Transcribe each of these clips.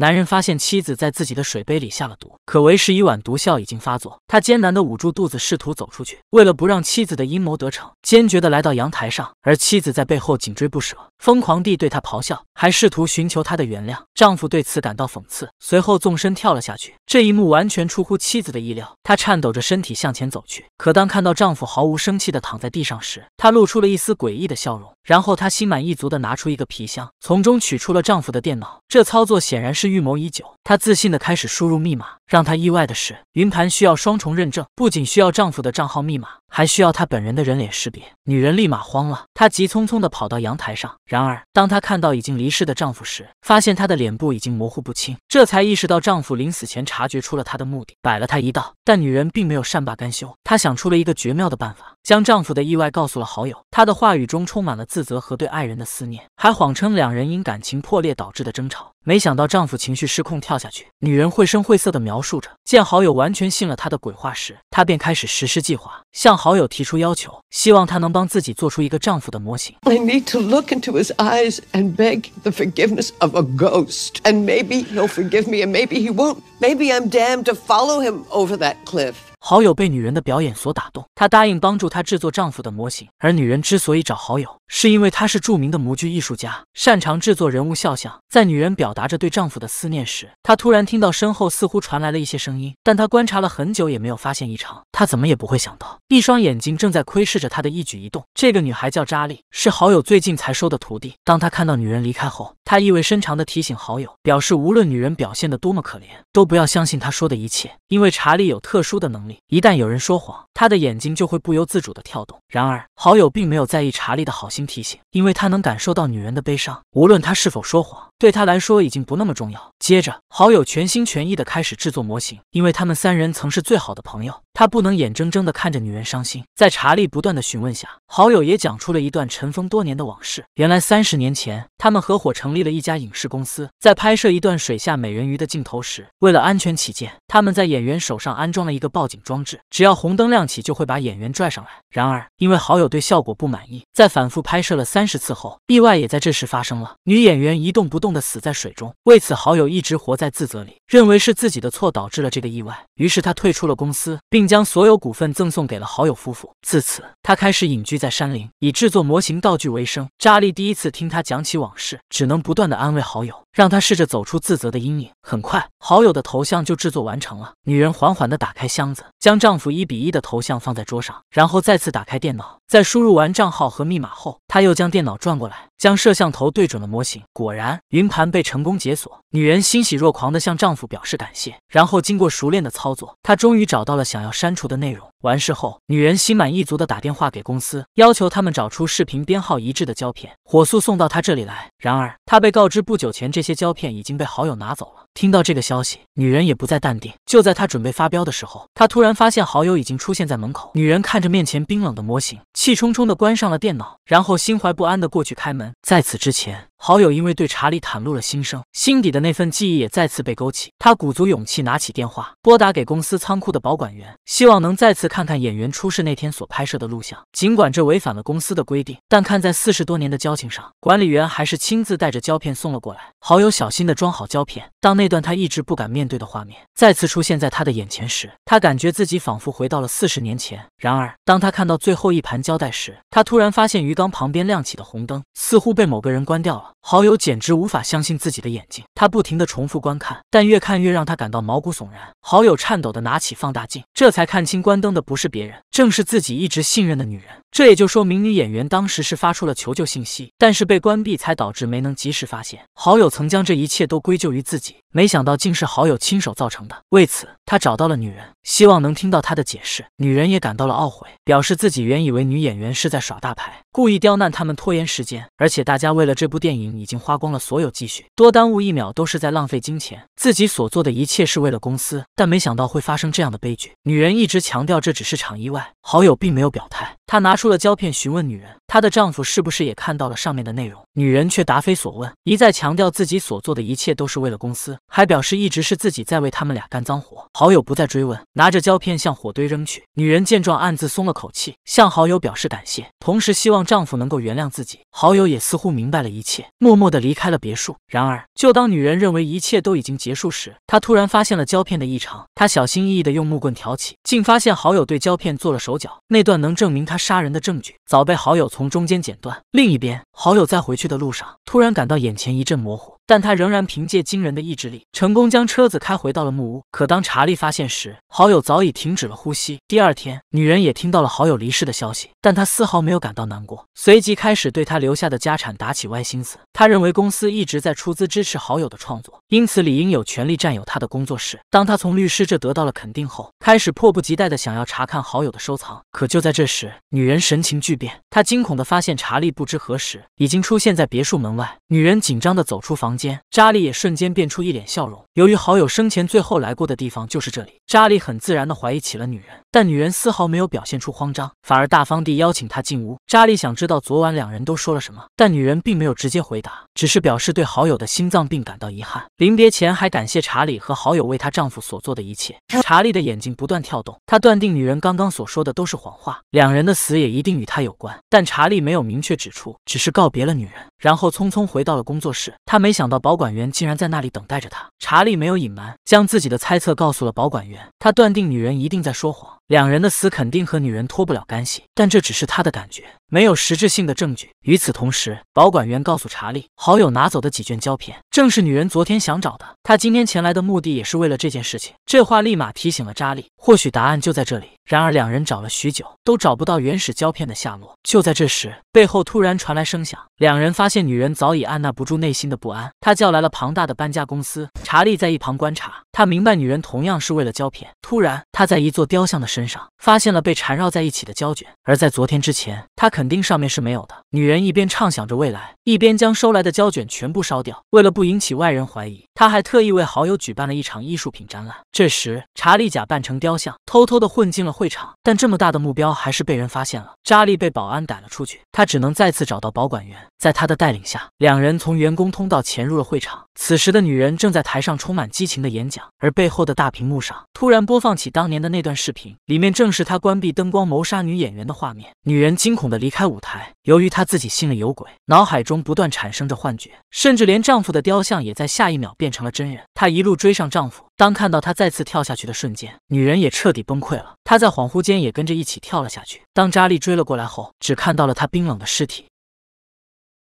男人发现妻子在自己的水杯里下了毒，可为时已晚，毒效已经发作。他艰难地捂住肚子，试图走出去。为了不让妻子的阴谋得逞，坚决地来到阳台上，而妻子在背后紧追不舍。疯狂地对她咆哮，还试图寻求她的原谅。丈夫对此感到讽刺，随后纵身跳了下去。这一幕完全出乎妻子的意料，她颤抖着身体向前走去。可当看到丈夫毫无生气的躺在地上时，她露出了一丝诡异的笑容。然后她心满意足的拿出一个皮箱，从中取出了丈夫的电脑。这操作显然是预谋已久。她自信的开始输入密码。让她意外的是，云盘需要双重认证，不仅需要丈夫的账号密码，还需要她本人的人脸识别。女人立马慌了，她急匆匆地跑到阳台上。然而，当她看到已经离世的丈夫时，发现他的脸部已经模糊不清，这才意识到丈夫临死前察觉出了她的目的，摆了她一道。但女人并没有善罢甘休，她想出了一个绝妙的办法，将丈夫的意外告诉了好友。她的话语中充满了自责和对爱人的思念，还谎称两人因感情破裂导致的争吵。没想到丈夫情绪失控跳下去，女人绘声绘色地描述着。见好友完全信了她的鬼话时，她便开始实施计划，向好友提出要求，希望她能帮自己做出一个丈夫的模型。I need to look into his eyes and beg the forgiveness of a ghost, and maybe he'll forgive me, and maybe he won't. Maybe I'm damned to follow him over that cliff. 好友被女人的表演所打动，她答应帮助她制作丈夫的模型。而女人之所以找好友，是因为她是著名的模具艺术家，擅长制作人物肖像。在女人表达着对丈夫的思念时，她突然听到身后似乎传来了一些声音，但她观察了很久也没有发现异常。她怎么也不会想到，一双眼睛正在窥视着她的一举一动。这个女孩叫查理，是好友最近才收的徒弟。当她看到女人离开后，她意味深长地提醒好友，表示无论女人表现得多么可怜，都不要相信她说的一切，因为查理有特殊的能力。一旦有人说谎，他的眼睛就会不由自主的跳动。然而好友并没有在意查理的好心提醒，因为他能感受到女人的悲伤，无论他是否说谎，对他来说已经不那么重要。接着好友全心全意的开始制作模型，因为他们三人曾是最好的朋友，他不能眼睁睁的看着女人伤心。在查理不断的询问下，好友也讲出了一段尘封多年的往事。原来三十年前，他们合伙成立了一家影视公司，在拍摄一段水下美人鱼的镜头时，为了安全起见，他们在演员手上安装了一个报警。装置只要红灯亮起，就会把演员拽上来。然而，因为好友对效果不满意，在反复拍摄了三十次后，意外也在这时发生了。女演员一动不动地死在水中。为此，好友一直活在自责里，认为是自己的错导致了这个意外。于是他退出了公司，并将所有股份赠送给了好友夫妇。自此，他开始隐居在山林，以制作模型道具为生。扎利第一次听他讲起往事，只能不断地安慰好友，让他试着走出自责的阴影。很快，好友的头像就制作完成了。女人缓缓地打开箱子。将丈夫一比一的头像放在桌上，然后再次打开电脑，在输入完账号和密码后，她又将电脑转过来，将摄像头对准了模型。果然，云盘被成功解锁。女人欣喜若狂地向丈夫表示感谢，然后经过熟练的操作，她终于找到了想要删除的内容。完事后，女人心满意足地打电话给公司，要求他们找出视频编号一致的胶片，火速送到她这里来。然而，她被告知不久前这些胶片已经被好友拿走了。听到这个消息，女人也不再淡定。就在她准备发飙的时候，她突然发现好友已经出现在门口。女人看着面前冰冷的模型，气冲冲地关上了电脑，然后心怀不安地过去开门。在此之前，好友因为对查理袒露了心声，心底的那份记忆也再次被勾起。她鼓足勇气拿起电话，拨打给公司仓库的保管员，希望能再次。看看演员出事那天所拍摄的录像，尽管这违反了公司的规定，但看在四十多年的交情上，管理员还是亲自带着胶片送了过来。好友小心地装好胶片，当那段他一直不敢面对的画面再次出现在他的眼前时，他感觉自己仿佛回到了四十年前。然而，当他看到最后一盘胶带时，他突然发现鱼缸旁边亮起的红灯似乎被某个人关掉了。好友简直无法相信自己的眼睛，他不停地重复观看，但越看越让他感到毛骨悚然。好友颤抖地拿起放大镜，这才看清关灯的。不是别人，正是自己一直信任的女人。这也就说明女演员当时是发出了求救信息，但是被关闭，才导致没能及时发现。好友曾将这一切都归咎于自己，没想到竟是好友亲手造成的。为此，他找到了女人，希望能听到她的解释。女人也感到了懊悔，表示自己原以为女演员是在耍大牌，故意刁难他们拖延时间。而且大家为了这部电影已经花光了所有积蓄，多耽误一秒都是在浪费金钱。自己所做的一切是为了公司，但没想到会发生这样的悲剧。女人一直强调这。这只是场意外，好友并没有表态。她拿出了胶片，询问女人，她的丈夫是不是也看到了上面的内容？女人却答非所问，一再强调自己所做的一切都是为了公司，还表示一直是自己在为他们俩干脏活。好友不再追问，拿着胶片向火堆扔去。女人见状，暗自松了口气，向好友表示感谢，同时希望丈夫能够原谅自己。好友也似乎明白了一切，默默地离开了别墅。然而，就当女人认为一切都已经结束时，她突然发现了胶片的异常。她小心翼翼地用木棍挑起，竟发现好友对胶片做了手脚。那段能证明他。杀人的证据早被好友从中间剪断。另一边，好友在回去的路上，突然感到眼前一阵模糊。但他仍然凭借惊人的意志力，成功将车子开回到了木屋。可当查理发现时，好友早已停止了呼吸。第二天，女人也听到了好友离世的消息，但她丝毫没有感到难过，随即开始对他留下的家产打起歪心思。他认为公司一直在出资支持好友的创作，因此理应有权利占有他的工作室。当他从律师这得到了肯定后，开始迫不及待的想要查看好友的收藏。可就在这时，女人神情巨变，她惊恐的发现查理不知何时已经出现在别墅门外。女人紧张的走出房。间。间，查理也瞬间变出一脸笑容。由于好友生前最后来过的地方就是这里，查理很自然的怀疑起了女人。但女人丝毫没有表现出慌张，反而大方地邀请他进屋。查理想知道昨晚两人都说了什么，但女人并没有直接回答，只是表示对好友的心脏病感到遗憾。临别前还感谢查理和好友为她丈夫所做的一切。查理的眼睛不断跳动，他断定女人刚刚所说的都是谎话，两人的死也一定与他有关。但查理没有明确指出，只是告别了女人，然后匆匆回到了工作室。他没想。想到保管员竟然在那里等待着他，查理没有隐瞒，将自己的猜测告诉了保管员。他断定女人一定在说谎。两人的死肯定和女人脱不了干系，但这只是他的感觉，没有实质性的证据。与此同时，保管员告诉查理，好友拿走的几卷胶片正是女人昨天想找的，他今天前来的目的也是为了这件事情。这话立马提醒了查理，或许答案就在这里。然而，两人找了许久，都找不到原始胶片的下落。就在这时，背后突然传来声响，两人发现女人早已按捺不住内心的不安，她叫来了庞大的搬家公司。查理在一旁观察，他明白女人同样是为了胶片。突然，他在一座雕像的身。身上发现了被缠绕在一起的胶卷，而在昨天之前，他肯定上面是没有的。女人一边畅想着未来，一边将收来的胶卷全部烧掉，为了不引起外人怀疑。他还特意为好友举办了一场艺术品展览。这时，查理假扮成雕像，偷偷的混进了会场。但这么大的目标还是被人发现了，查理被保安逮了出去。他只能再次找到保管员，在他的带领下，两人从员工通道潜入了会场。此时的女人正在台上充满激情的演讲，而背后的大屏幕上突然播放起当年的那段视频，里面正是他关闭灯光谋杀女演员的画面。女人惊恐的离开舞台，由于她自己心里有鬼，脑海中不断产生着幻觉，甚至连丈夫的雕像也在下一秒变。成了真人，她一路追上丈夫。当看到他再次跳下去的瞬间，女人也彻底崩溃了。她在恍惚间也跟着一起跳了下去。当扎利追了过来后，只看到了他冰冷的尸体。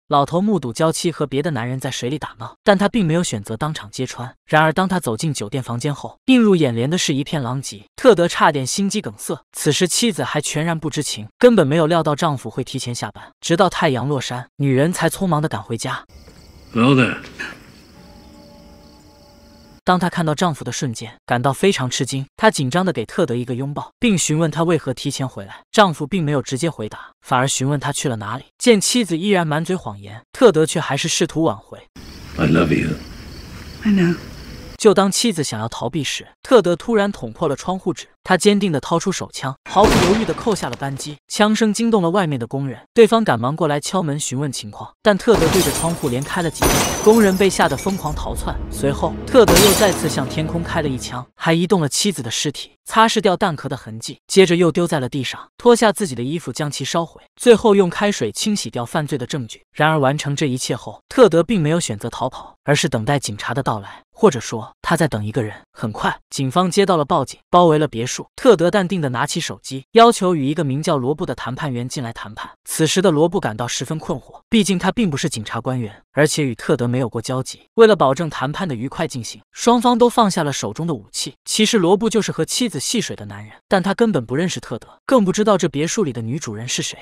老头目睹娇妻和别的男人在水里打闹，但他并没有选择当场揭穿。然而，当他走进酒店房间后，映入眼帘的是一片狼藉。特德差点心肌梗塞。此时妻子还全然不知情，根本没有料到丈夫会提前下班。直到太阳落山，女人才匆忙的赶回家。当她看到丈夫的瞬间，感到非常吃惊。她紧张的给特德一个拥抱，并询问他为何提前回来。丈夫并没有直接回答，反而询问她去了哪里。见妻子依然满嘴谎言，特德却还是试图挽回。I love you. I know. 就当妻子想要逃避时，特德突然捅破了窗户纸。他坚定地掏出手枪，毫不犹豫地扣下了扳机。枪声惊动了外面的工人，对方赶忙过来敲门询问情况。但特德对着窗户连开了几枪，工人被吓得疯狂逃窜。随后，特德又再次向天空开了一枪，还移动了妻子的尸体，擦拭掉弹壳的痕迹，接着又丢在了地上，脱下自己的衣服将其烧毁，最后用开水清洗掉犯罪的证据。然而完成这一切后，特德并没有选择逃跑，而是等待警察的到来，或者说他在等一个人。很快，警方接到了报警，包围了别墅。特德淡定地拿起手机，要求与一个名叫罗布的谈判员进来谈判。此时的罗布感到十分困惑，毕竟他并不是警察官员，而且与特德没有过交集。为了保证谈判的愉快进行，双方都放下了手中的武器。其实罗布就是和妻子戏水的男人，但他根本不认识特德，更不知道这别墅里的女主人是谁。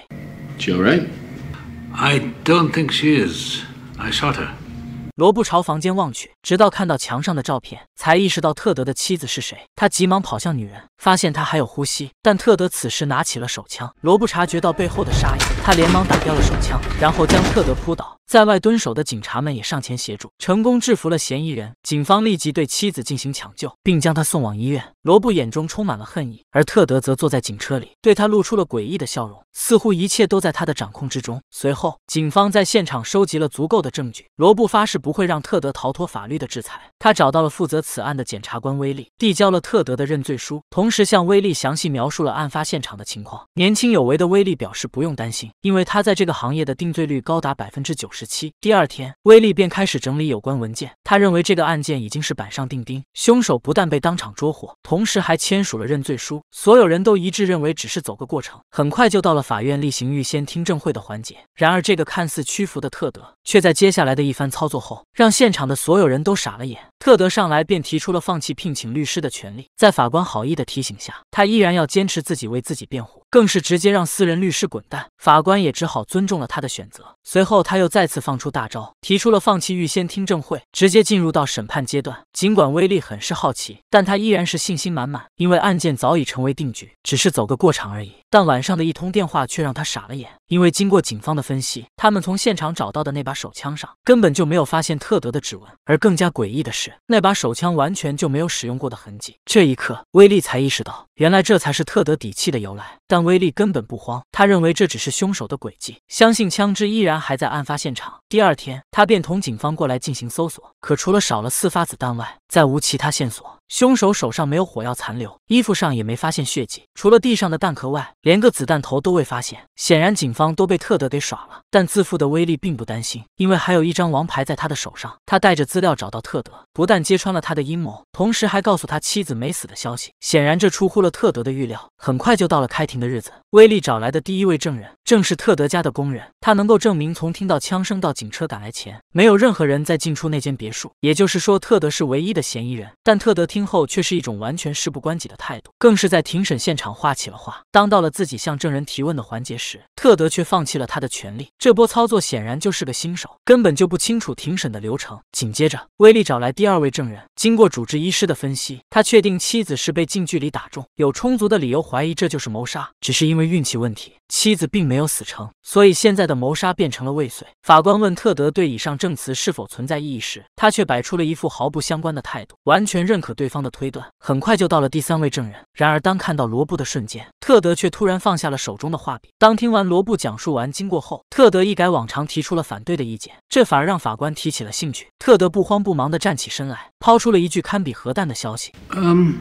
罗布朝房间望去，直到看到墙上的照片，才意识到特德的妻子是谁。他急忙跑向女人，发现她还有呼吸，但特德此时拿起了手枪。罗布察觉到背后的杀意，他连忙打掉了手枪，然后将特德扑倒。在外蹲守的警察们也上前协助，成功制服了嫌疑人。警方立即对妻子进行抢救，并将她送往医院。罗布眼中充满了恨意，而特德则坐在警车里，对他露出了诡异的笑容，似乎一切都在他的掌控之中。随后，警方在现场收集了足够的证据。罗布发誓不会让特德逃脱法律的制裁。他找到了负责此案的检察官威利，递交了特德的认罪书，同时向威利详细描述了案发现场的情况。年轻有为的威利表示不用担心，因为他在这个行业的定罪率高达百分之九十。十七第二天，威利便开始整理有关文件。他认为这个案件已经是板上钉钉，凶手不但被当场捉获，同时还签署了认罪书。所有人都一致认为只是走个过程。很快就到了法院例行预先听证会的环节。然而，这个看似屈服的特德，却在接下来的一番操作后，让现场的所有人都傻了眼。特德上来便提出了放弃聘请律师的权利，在法官好意的提醒下，他依然要坚持自己为自己辩护，更是直接让私人律师滚蛋。法官也只好尊重了他的选择。随后，他又再次放出大招，提出了放弃预先听证会，直接进入到审判阶段。尽管威利很是好奇，但他依然是信心满满，因为案件早已成为定局，只是走个过场而已。但晚上的一通电话却让他傻了眼。因为经过警方的分析，他们从现场找到的那把手枪上根本就没有发现特德的指纹，而更加诡异的是，那把手枪完全就没有使用过的痕迹。这一刻，威利才意识到。原来这才是特德底气的由来，但威力根本不慌，他认为这只是凶手的诡计，相信枪支依然还在案发现场。第二天，他便同警方过来进行搜索，可除了少了四发子弹外，再无其他线索。凶手手上没有火药残留，衣服上也没发现血迹，除了地上的弹壳外，连个子弹头都未发现。显然，警方都被特德给耍了。但自负的威力并不担心，因为还有一张王牌在他的手上。他带着资料找到特德，不但揭穿了他的阴谋，同时还告诉他妻子没死的消息。显然，这出乎了。特德的预料很快就到了开庭的日子。威利找来的第一位证人正是特德家的工人，他能够证明从听到枪声到警车赶来前，没有任何人在进出那间别墅，也就是说特德是唯一的嫌疑人。但特德听后却是一种完全事不关己的态度，更是在庭审现场画起了画。当到了自己向证人提问的环节时，特德却放弃了他的权利。这波操作显然就是个新手，根本就不清楚庭审的流程。紧接着，威利找来第二位证人，经过主治医师的分析，他确定妻子是被近距离打中。有充足的理由怀疑这就是谋杀，只是因为运气问题，妻子并没有死成，所以现在的谋杀变成了未遂。法官问特德对以上证词是否存在异议时，他却摆出了一副毫不相关的态度，完全认可对方的推断。很快就到了第三位证人，然而当看到罗布的瞬间，特德却突然放下了手中的画笔。当听完罗布讲述完经过后，特德一改往常，提出了反对的意见，这反而让法官提起了兴趣。特德不慌不忙地站起身来，抛出了一句堪比核弹的消息：“嗯。”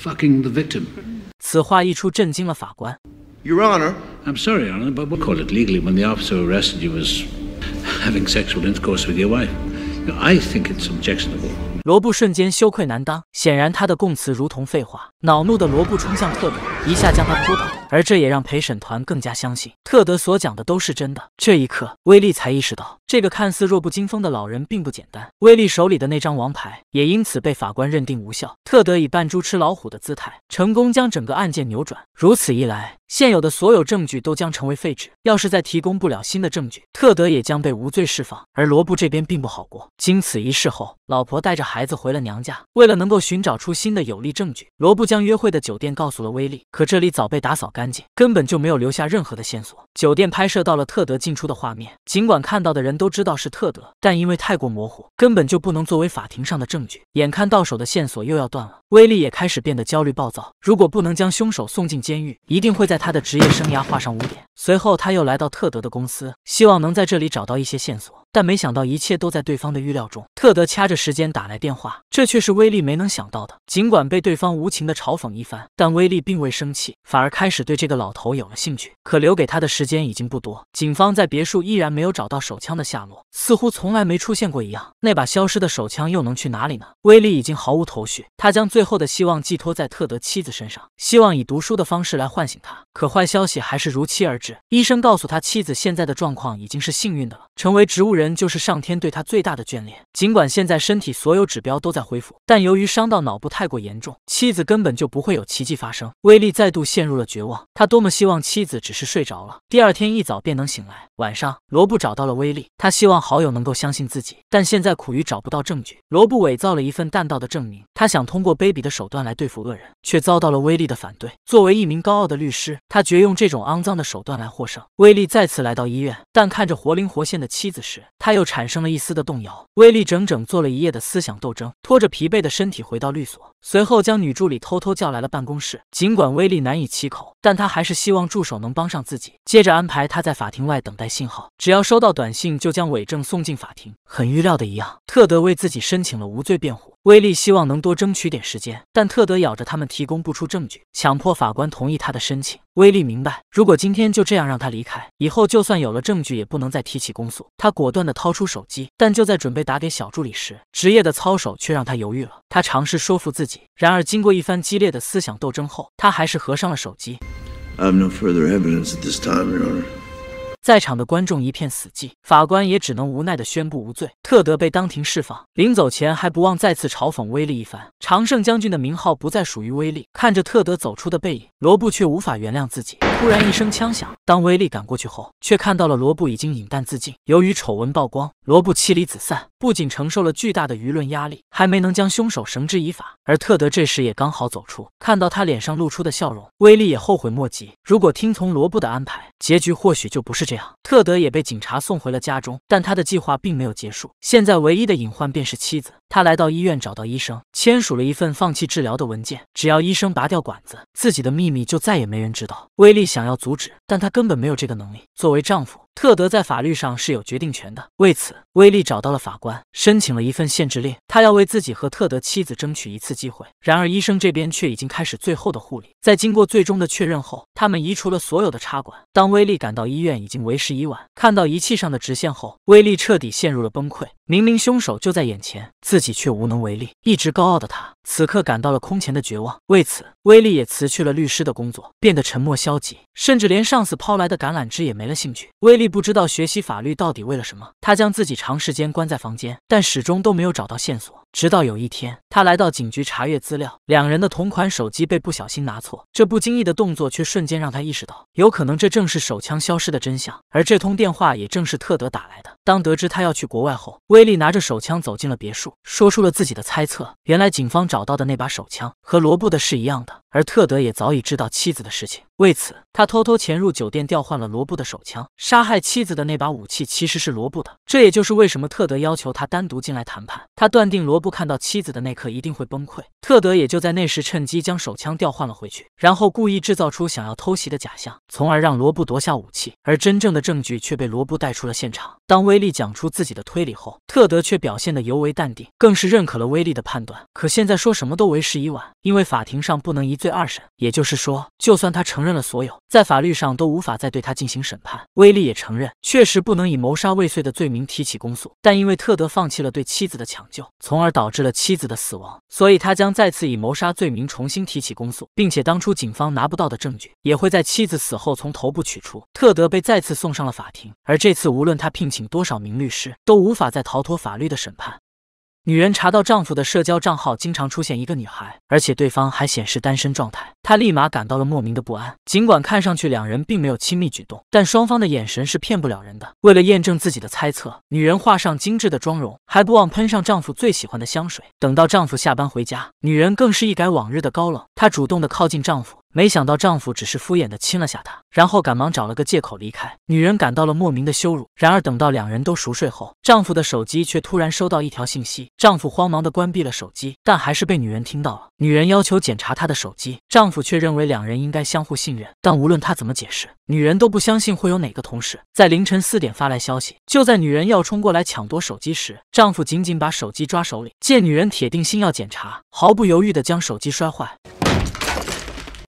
fucking victim. the 此话一出，震惊了法官。Your Honor, I'm sorry, Honor, but we'll call it legally when the officer arrested you was having sexual intercourse with your wife. I think it's objectionable. 罗布瞬间羞愧难当，显然他的供词如同废话。恼怒的罗布冲向特德，一下将他扑倒，而这也让陪审团更加相信特德所讲的都是真的。这一刻，威利才意识到，这个看似弱不禁风的老人并不简单。威利手里的那张王牌也因此被法官认定无效。特德以扮猪吃老虎的姿态，成功将整个案件扭转。如此一来，现有的所有证据都将成为废纸。要是再提供不了新的证据，特德也将被无罪释放。而罗布这边并不好过。经此一事后，老婆带着孩子回了娘家。为了能够寻找出新的有力证据，罗布。将约会的酒店告诉了威力，可这里早被打扫干净，根本就没有留下任何的线索。酒店拍摄到了特德进出的画面，尽管看到的人都知道是特德，但因为太过模糊，根本就不能作为法庭上的证据。眼看到手的线索又要断了，威力也开始变得焦虑暴躁。如果不能将凶手送进监狱，一定会在他的职业生涯画上污点。随后，他又来到特德的公司，希望能在这里找到一些线索。但没想到一切都在对方的预料中，特德掐着时间打来电话，这却是威力没能想到的。尽管被对方无情的嘲讽一番，但威力并未生气，反而开始对这个老头有了兴趣。可留给他的时间已经不多，警方在别墅依然没有找到手枪的下落，似乎从来没出现过一样。那把消失的手枪又能去哪里呢？威力已经毫无头绪，他将最后的希望寄托在特德妻子身上，希望以读书的方式来唤醒他。可坏消息还是如期而至，医生告诉他妻子现在的状况已经是幸运的了，成为植物人。人就是上天对他最大的眷恋。尽管现在身体所有指标都在恢复，但由于伤到脑部太过严重，妻子根本就不会有奇迹发生。威力再度陷入了绝望。他多么希望妻子只是睡着了，第二天一早便能醒来。晚上，罗布找到了威力，他希望好友能够相信自己，但现在苦于找不到证据。罗布伪造了一份弹道的证明，他想通过卑鄙的手段来对付恶人，却遭到了威力的反对。作为一名高傲的律师，他绝用这种肮脏的手段来获胜。威力再次来到医院，但看着活灵活现的妻子时。他又产生了一丝的动摇。威力整整做了一夜的思想斗争，拖着疲惫的身体回到律所，随后将女助理偷偷叫来了办公室。尽管威力难以启口，但他还是希望助手能帮上自己。接着安排他在法庭外等待信号，只要收到短信就将伪证送进法庭。很预料的一样，特德为自己申请了无罪辩护。威力希望能多争取点时间，但特德咬着他们提供不出证据，强迫法官同意他的申请。威利明白，如果今天就这样让他离开，以后就算有了证据也不能再提起公诉。他果断地掏出手机，但就在准备打给小助理时，职业的操守却让他犹豫了。他尝试说服自己，然而经过一番激烈的思想斗争后，他还是合上了手机。I evidence this time, have further no at 在场的观众一片死寂，法官也只能无奈地宣布无罪，特德被当庭释放。临走前还不忘再次嘲讽威利一番。常胜将军的名号不再属于威利，看着特德走出的背影，罗布却无法原谅自己。突然一声枪响，当威利赶过去后，却看到了罗布已经饮弹自尽。由于丑闻曝光，罗布妻离子散。不仅承受了巨大的舆论压力，还没能将凶手绳之以法。而特德这时也刚好走出，看到他脸上露出的笑容，威利也后悔莫及。如果听从罗布的安排，结局或许就不是这样。特德也被警察送回了家中，但他的计划并没有结束。现在唯一的隐患便是妻子。他来到医院找到医生，签署了一份放弃治疗的文件。只要医生拔掉管子，自己的秘密就再也没人知道。威利想要阻止，但他根本没有这个能力。作为丈夫。特德在法律上是有决定权的，为此，威利找到了法官，申请了一份限制令。他要为自己和特德妻子争取一次机会。然而，医生这边却已经开始最后的护理。在经过最终的确认后，他们移除了所有的插管。当威利赶到医院，已经为时已晚。看到仪器上的直线后，威利彻底陷入了崩溃。明明凶手就在眼前，自己却无能为力。一直高傲的他，此刻感到了空前的绝望。为此，威利也辞去了律师的工作，变得沉默消极，甚至连上司抛来的橄榄枝也没了兴趣。威。威利不知道学习法律到底为了什么，他将自己长时间关在房间，但始终都没有找到线索。直到有一天，他来到警局查阅资料，两人的同款手机被不小心拿错，这不经意的动作却瞬间让他意识到，有可能这正是手枪消失的真相。而这通电话也正是特德打来的。当得知他要去国外后，威利拿着手枪走进了别墅，说出了自己的猜测。原来警方找到的那把手枪和罗布的是一样的，而特德也早已知道妻子的事情，为此。他偷偷潜入酒店，调换了罗布的手枪。杀害妻子的那把武器其实是罗布的，这也就是为什么特德要求他单独进来谈判。他断定罗布看到妻子的那刻一定会崩溃，特德也就在那时趁机将手枪调换了回去，然后故意制造出想要偷袭的假象，从而让罗布夺下武器。而真正的证据却被罗布带出了现场。当威利讲出自己的推理后，特德却表现得尤为淡定，更是认可了威利的判断。可现在说什么都为时已晚，因为法庭上不能一罪二审，也就是说，就算他承认了所有。在法律上都无法再对他进行审判。威利也承认，确实不能以谋杀未遂的罪名提起公诉，但因为特德放弃了对妻子的抢救，从而导致了妻子的死亡，所以他将再次以谋杀罪名重新提起公诉，并且当初警方拿不到的证据，也会在妻子死后从头部取出。特德被再次送上了法庭，而这次无论他聘请多少名律师，都无法再逃脱法律的审判。女人查到丈夫的社交账号经常出现一个女孩，而且对方还显示单身状态，她立马感到了莫名的不安。尽管看上去两人并没有亲密举动，但双方的眼神是骗不了人的。为了验证自己的猜测，女人画上精致的妆容，还不忘喷上丈夫最喜欢的香水。等到丈夫下班回家，女人更是一改往日的高冷，她主动的靠近丈夫。没想到丈夫只是敷衍地亲了下她，然后赶忙找了个借口离开。女人感到了莫名的羞辱。然而等到两人都熟睡后，丈夫的手机却突然收到一条信息。丈夫慌忙地关闭了手机，但还是被女人听到了。女人要求检查他的手机，丈夫却认为两人应该相互信任。但无论他怎么解释，女人都不相信会有哪个同事在凌晨四点发来消息。就在女人要冲过来抢夺手机时，丈夫紧紧把手机抓手里，见女人铁定心要检查，毫不犹豫地将手机摔坏。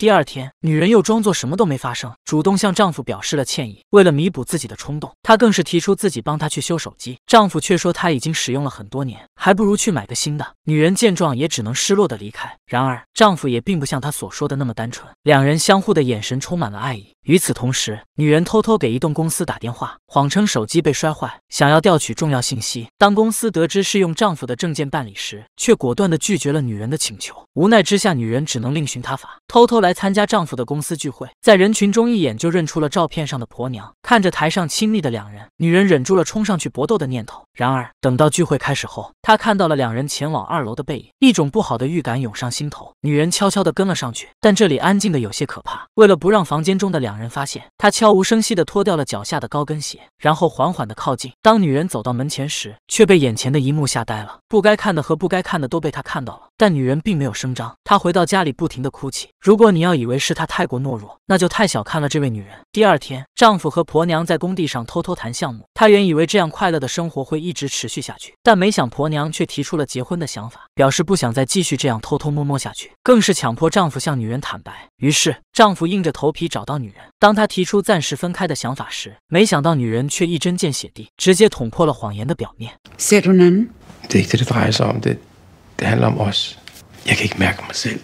第二天，女人又装作什么都没发生，主动向丈夫表示了歉意。为了弥补自己的冲动，她更是提出自己帮她去修手机。丈夫却说他已经使用了很多年，还不如去买个新的。女人见状，也只能失落的离开。然而，丈夫也并不像她所说的那么单纯，两人相互的眼神充满了爱意。与此同时，女人偷偷给移动公司打电话，谎称手机被摔坏，想要调取重要信息。当公司得知是用丈夫的证件办理时，却果断的拒绝了女人的请求。无奈之下，女人只能另寻他法，偷偷来。参加丈夫的公司聚会，在人群中一眼就认出了照片上的婆娘。看着台上亲密的两人，女人忍住了冲上去搏斗的念头。然而，等到聚会开始后，她看到了两人前往二楼的背影，一种不好的预感涌上心头。女人悄悄地跟了上去，但这里安静的有些可怕。为了不让房间中的两人发现，她悄无声息地脱掉了脚下的高跟鞋，然后缓缓地靠近。当女人走到门前时，却被眼前的一幕吓呆了。不该看的和不该看的都被她看到了。但女人并没有声张，她回到家里，不停地哭泣。如果你要以为是她太过懦弱，那就太小看了这位女人。第二天，丈夫和婆娘在工地上偷偷谈项目。她原以为这样快乐的生活会一直持续下去，但没想婆娘却提出了结婚的想法，表示不想再继续这样偷偷摸摸下去，更是强迫丈夫向女人坦白。于是，丈夫硬着头皮找到女人。当他提出暂时分开的想法时，没想到女人却一针见血地直接捅破了谎言的表面。Det handler om os. Jeg kan ikke mærke mig selv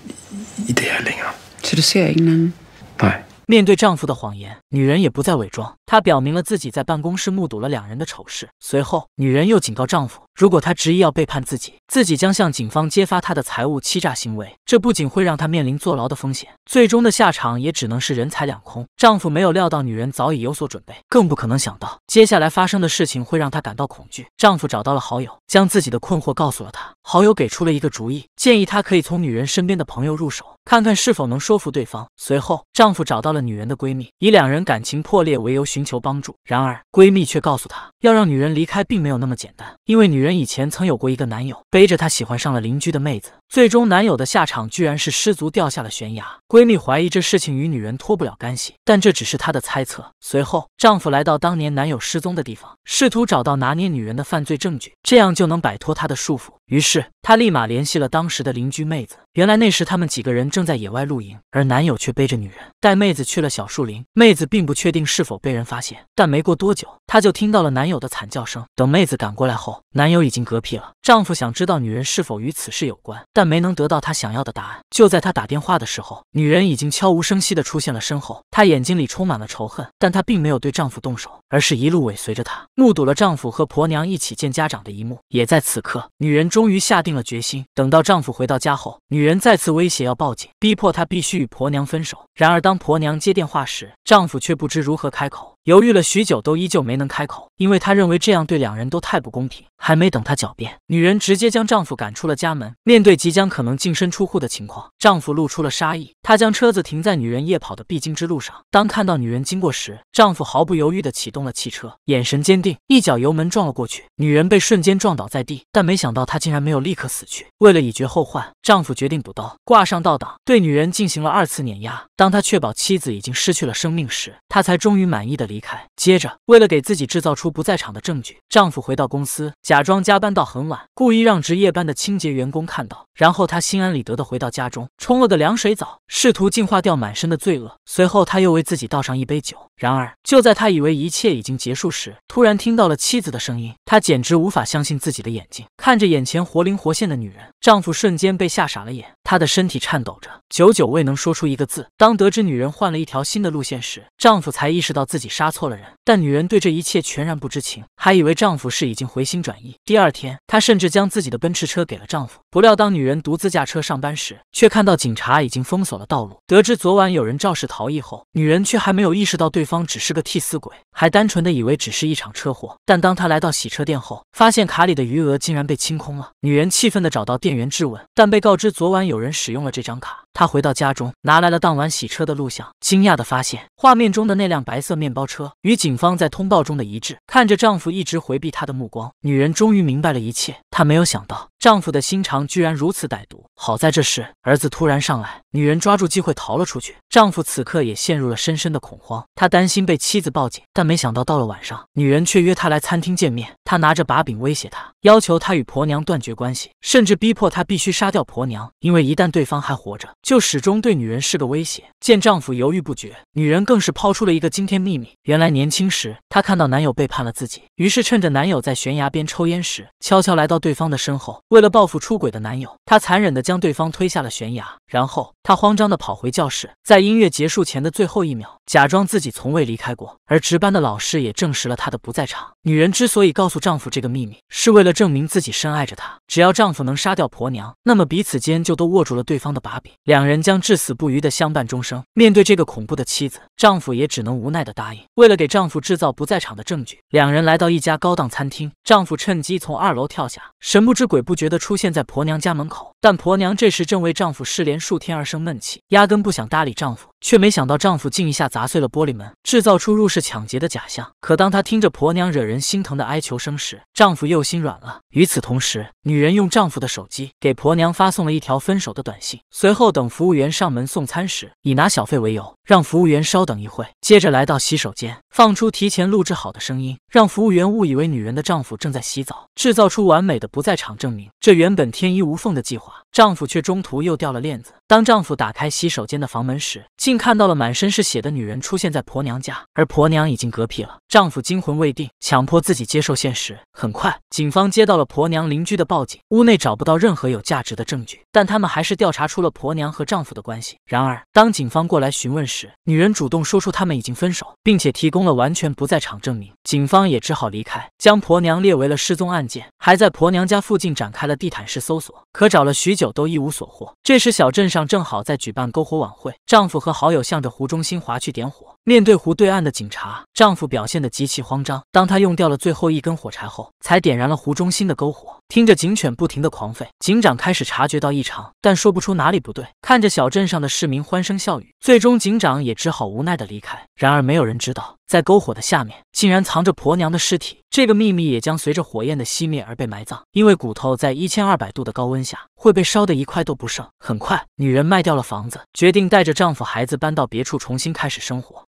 i det her længere. Så du ser ikke nogen anden? Nej. 面对丈夫的谎言，女人也不再伪装。她表明了自己在办公室目睹了两人的丑事，随后女人又警告丈夫，如果他执意要背叛自己，自己将向警方揭发他的财务欺诈行为，这不仅会让他面临坐牢的风险，最终的下场也只能是人财两空。丈夫没有料到女人早已有所准备，更不可能想到接下来发生的事情会让他感到恐惧。丈夫找到了好友，将自己的困惑告诉了他，好友给出了一个主意，建议他可以从女人身边的朋友入手，看看是否能说服对方。随后，丈夫找到了女人的闺蜜，以两人感情破裂为由。寻求帮助，然而闺蜜却告诉她，要让女人离开并没有那么简单，因为女人以前曾有过一个男友，背着她喜欢上了邻居的妹子，最终男友的下场居然是失足掉下了悬崖。闺蜜怀疑这事情与女人脱不了干系，但这只是她的猜测。随后，丈夫来到当年男友失踪的地方，试图找到拿捏女人的犯罪证据，这样就能摆脱她的束缚。于是，他立马联系了当时的邻居妹子。原来那时他们几个人正在野外露营，而男友却背着女人带妹子去了小树林，妹子并不确定是否被人。发现，但没过多久，她就听到了男友的惨叫声。等妹子赶过来后，男友已经嗝屁了。丈夫想知道女人是否与此事有关，但没能得到他想要的答案。就在他打电话的时候，女人已经悄无声息地出现了身后，她眼睛里充满了仇恨，但她并没有对丈夫动手，而是一路尾随着他，目睹了丈夫和婆娘一起见家长的一幕。也在此刻，女人终于下定了决心。等到丈夫回到家后，女人再次威胁要报警，逼迫他必须与婆娘分手。然而，当婆娘接电话时，丈夫却不知如何开口。犹豫了许久，都依旧没能开口，因为她认为这样对两人都太不公平。还没等她狡辩，女人直接将丈夫赶出了家门。面对即将可能净身出户的情况，丈夫露出了杀意。他将车子停在女人夜跑的必经之路上。当看到女人经过时，丈夫毫不犹豫地启动了汽车，眼神坚定，一脚油门撞了过去。女人被瞬间撞倒在地，但没想到她竟然没有立刻死去。为了以绝后患，丈夫决定补刀，挂上倒档，对女人进行了二次碾压。当他确保妻子已经失去了生命时，他才终于满意的离。离开。接着，为了给自己制造出不在场的证据，丈夫回到公司，假装加班到很晚，故意让值夜班的清洁员工看到。然后他心安理得地回到家中，冲了个凉水澡，试图净化掉满身的罪恶。随后，他又为自己倒上一杯酒。然而，就在他以为一切已经结束时，突然听到了妻子的声音。他简直无法相信自己的眼睛，看着眼前活灵活现的女人，丈夫瞬间被吓傻了眼。她的身体颤抖着，久久未能说出一个字。当得知女人换了一条新的路线时，丈夫才意识到自己杀错了人。但女人对这一切全然不知情，还以为丈夫是已经回心转意。第二天，她甚至将自己的奔驰车给了丈夫。不料，当女人独自驾车上班时，却看到警察已经封锁了道路。得知昨晚有人肇事逃逸后，女人却还没有意识到对方只是个替死鬼，还单纯的以为只是一场车祸。但当她来到洗车店后，发现卡里的余额竟然被清空了。女人气愤的找到店员质问，但被告知昨晚有人使用了这张卡。她回到家中，拿来了当晚洗车的录像，惊讶的发现画面中的那辆白色面包车与警方在通报中的一致。看着丈夫一直回避她的目光，女人终于明白了一切。她没有想到丈夫的心肠居然如此歹毒。好在这时儿子突然上来，女人抓住机会逃了出去。丈夫此刻也陷入了深深的恐慌，他担心被妻子报警，但没想到到了晚上，女人却约他来餐厅见面。他拿着把柄威胁他，要求他与婆娘断绝关系，甚至逼迫他必须杀掉婆娘，因为一旦对方还活着，就始终对女人是个威胁。见丈夫犹豫不决，女人更是抛出了一个惊天秘密：原来年轻时她看到男友背叛了自己，于是趁着男友在悬崖边抽烟时，悄悄来到对。对方的身后，为了报复出轨的男友，她残忍地将对方推下了悬崖。然后她慌张地跑回教室，在音乐结束前的最后一秒，假装自己从未离开过。而值班的老师也证实了她的不在场。女人之所以告诉丈夫这个秘密，是为了证明自己深爱着他。只要丈夫能杀掉婆娘，那么彼此间就都握住了对方的把柄，两人将至死不渝地相伴终生。面对这个恐怖的妻子，丈夫也只能无奈地答应。为了给丈夫制造不在场的证据，两人来到一家高档餐厅，丈夫趁机从二楼跳下。神不知鬼不觉的出现在婆娘家门口。但婆娘这时正为丈夫失联数天而生闷气，压根不想搭理丈夫，却没想到丈夫竟一下砸碎了玻璃门，制造出入室抢劫的假象。可当她听着婆娘惹人心疼的哀求声时，丈夫又心软了。与此同时，女人用丈夫的手机给婆娘发送了一条分手的短信。随后等服务员上门送餐时，以拿小费为由让服务员稍等一会，接着来到洗手间，放出提前录制好的声音，让服务员误以为女人的丈夫正在洗澡，制造出完美的不在场证明。这原本天衣无缝的计划。话。丈夫却中途又掉了链子。当丈夫打开洗手间的房门时，竟看到了满身是血的女人出现在婆娘家，而婆娘已经嗝屁了。丈夫惊魂未定，强迫自己接受现实。很快，警方接到了婆娘邻居的报警，屋内找不到任何有价值的证据，但他们还是调查出了婆娘和丈夫的关系。然而，当警方过来询问时，女人主动说出他们已经分手，并且提供了完全不在场证明。警方也只好离开，将婆娘列为了失踪案件，还在婆娘家附近展开了地毯式搜索。可找了许久。都一无所获。这时，小镇上正好在举办篝火晚会，丈夫和好友向着湖中心划去点火。面对湖对岸的警察，丈夫表现的极其慌张。当他用掉了最后一根火柴后，才点燃了湖中心的篝火。听着警犬不停的狂吠，警长开始察觉到异常，但说不出哪里不对。看着小镇上的市民欢声笑语，最终警长也只好无奈的离开。然而，没有人知道。在篝火的下面，竟然藏着婆娘的尸体。这个秘密也将随着火焰的熄灭而被埋葬，因为骨头在一千二百度的高温下会被烧得一块都不剩。很快，女人卖掉了房子，决定带着丈夫、孩子搬到别处，重新开始生活。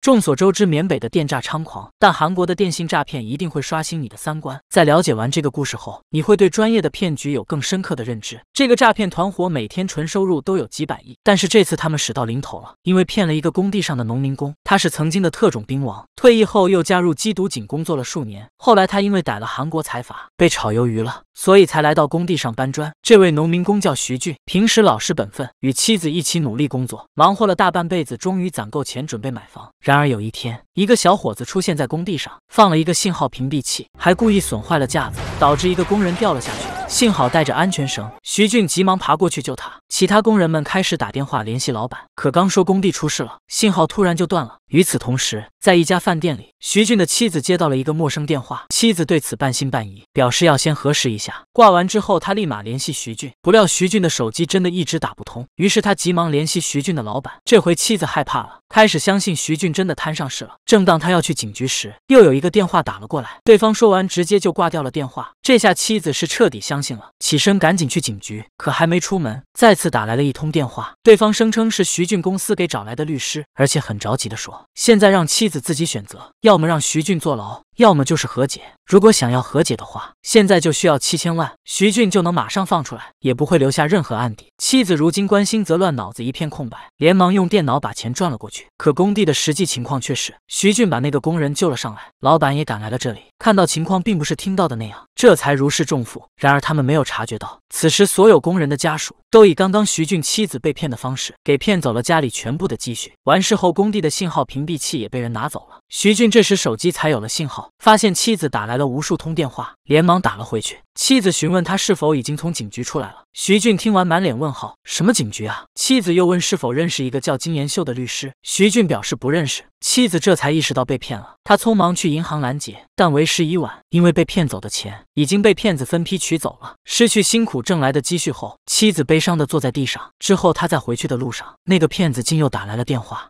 众所周知，缅北的电诈猖狂，但韩国的电信诈骗一定会刷新你的三观。在了解完这个故事后，你会对专业的骗局有更深刻的认知。这个诈骗团伙每天纯收入都有几百亿，但是这次他们死到临头了，因为骗了一个工地上的农民工。他是曾经的特种兵王，退役后又加入缉毒警工作了数年。后来他因为逮了韩国财阀，被炒鱿鱼了。所以才来到工地上搬砖。这位农民工叫徐俊，平时老实本分，与妻子一起努力工作，忙活了大半辈子，终于攒够钱准备买房。然而有一天，一个小伙子出现在工地上，放了一个信号屏蔽器，还故意损坏了架子，导致一个工人掉了下去。幸好带着安全绳，徐俊急忙爬过去救他。其他工人们开始打电话联系老板，可刚说工地出事了，信号突然就断了。与此同时，在一家饭店里，徐俊的妻子接到了一个陌生电话，妻子对此半信半疑，表示要先核实一下。挂完之后，他立马联系徐俊，不料徐俊的手机真的一直打不通，于是他急忙联系徐俊的老板。这回妻子害怕了。开始相信徐俊真的摊上事了。正当他要去警局时，又有一个电话打了过来。对方说完，直接就挂掉了电话。这下妻子是彻底相信了，起身赶紧去警局。可还没出门，再次打来了一通电话。对方声称是徐俊公司给找来的律师，而且很着急的说，现在让妻子自己选择，要么让徐俊坐牢，要么就是和解。如果想要和解的话，现在就需要七千万，徐俊就能马上放出来，也不会留下任何案底。妻子如今关心则乱，脑子一片空白，连忙用电脑把钱转了过去。可工地的实际情况却是，徐俊把那个工人救了上来，老板也赶来了这里，看到情况并不是听到的那样，这才如释重负。然而他们没有察觉到，此时所有工人的家属。都以刚刚徐俊妻子被骗的方式给骗走了家里全部的积蓄。完事后，工地的信号屏蔽器也被人拿走了。徐俊这时手机才有了信号，发现妻子打来了无数通电话，连忙打了回去。妻子询问他是否已经从警局出来了，徐俊听完满脸问号：“什么警局啊？”妻子又问是否认识一个叫金延秀的律师，徐俊表示不认识。妻子这才意识到被骗了，他匆忙去银行拦截，但为时已晚，因为被骗走的钱已经被骗子分批取走了。失去辛苦挣来的积蓄后，妻子悲。悲伤的坐在地上。之后，他在回去的路上，那个骗子竟又打来了电话。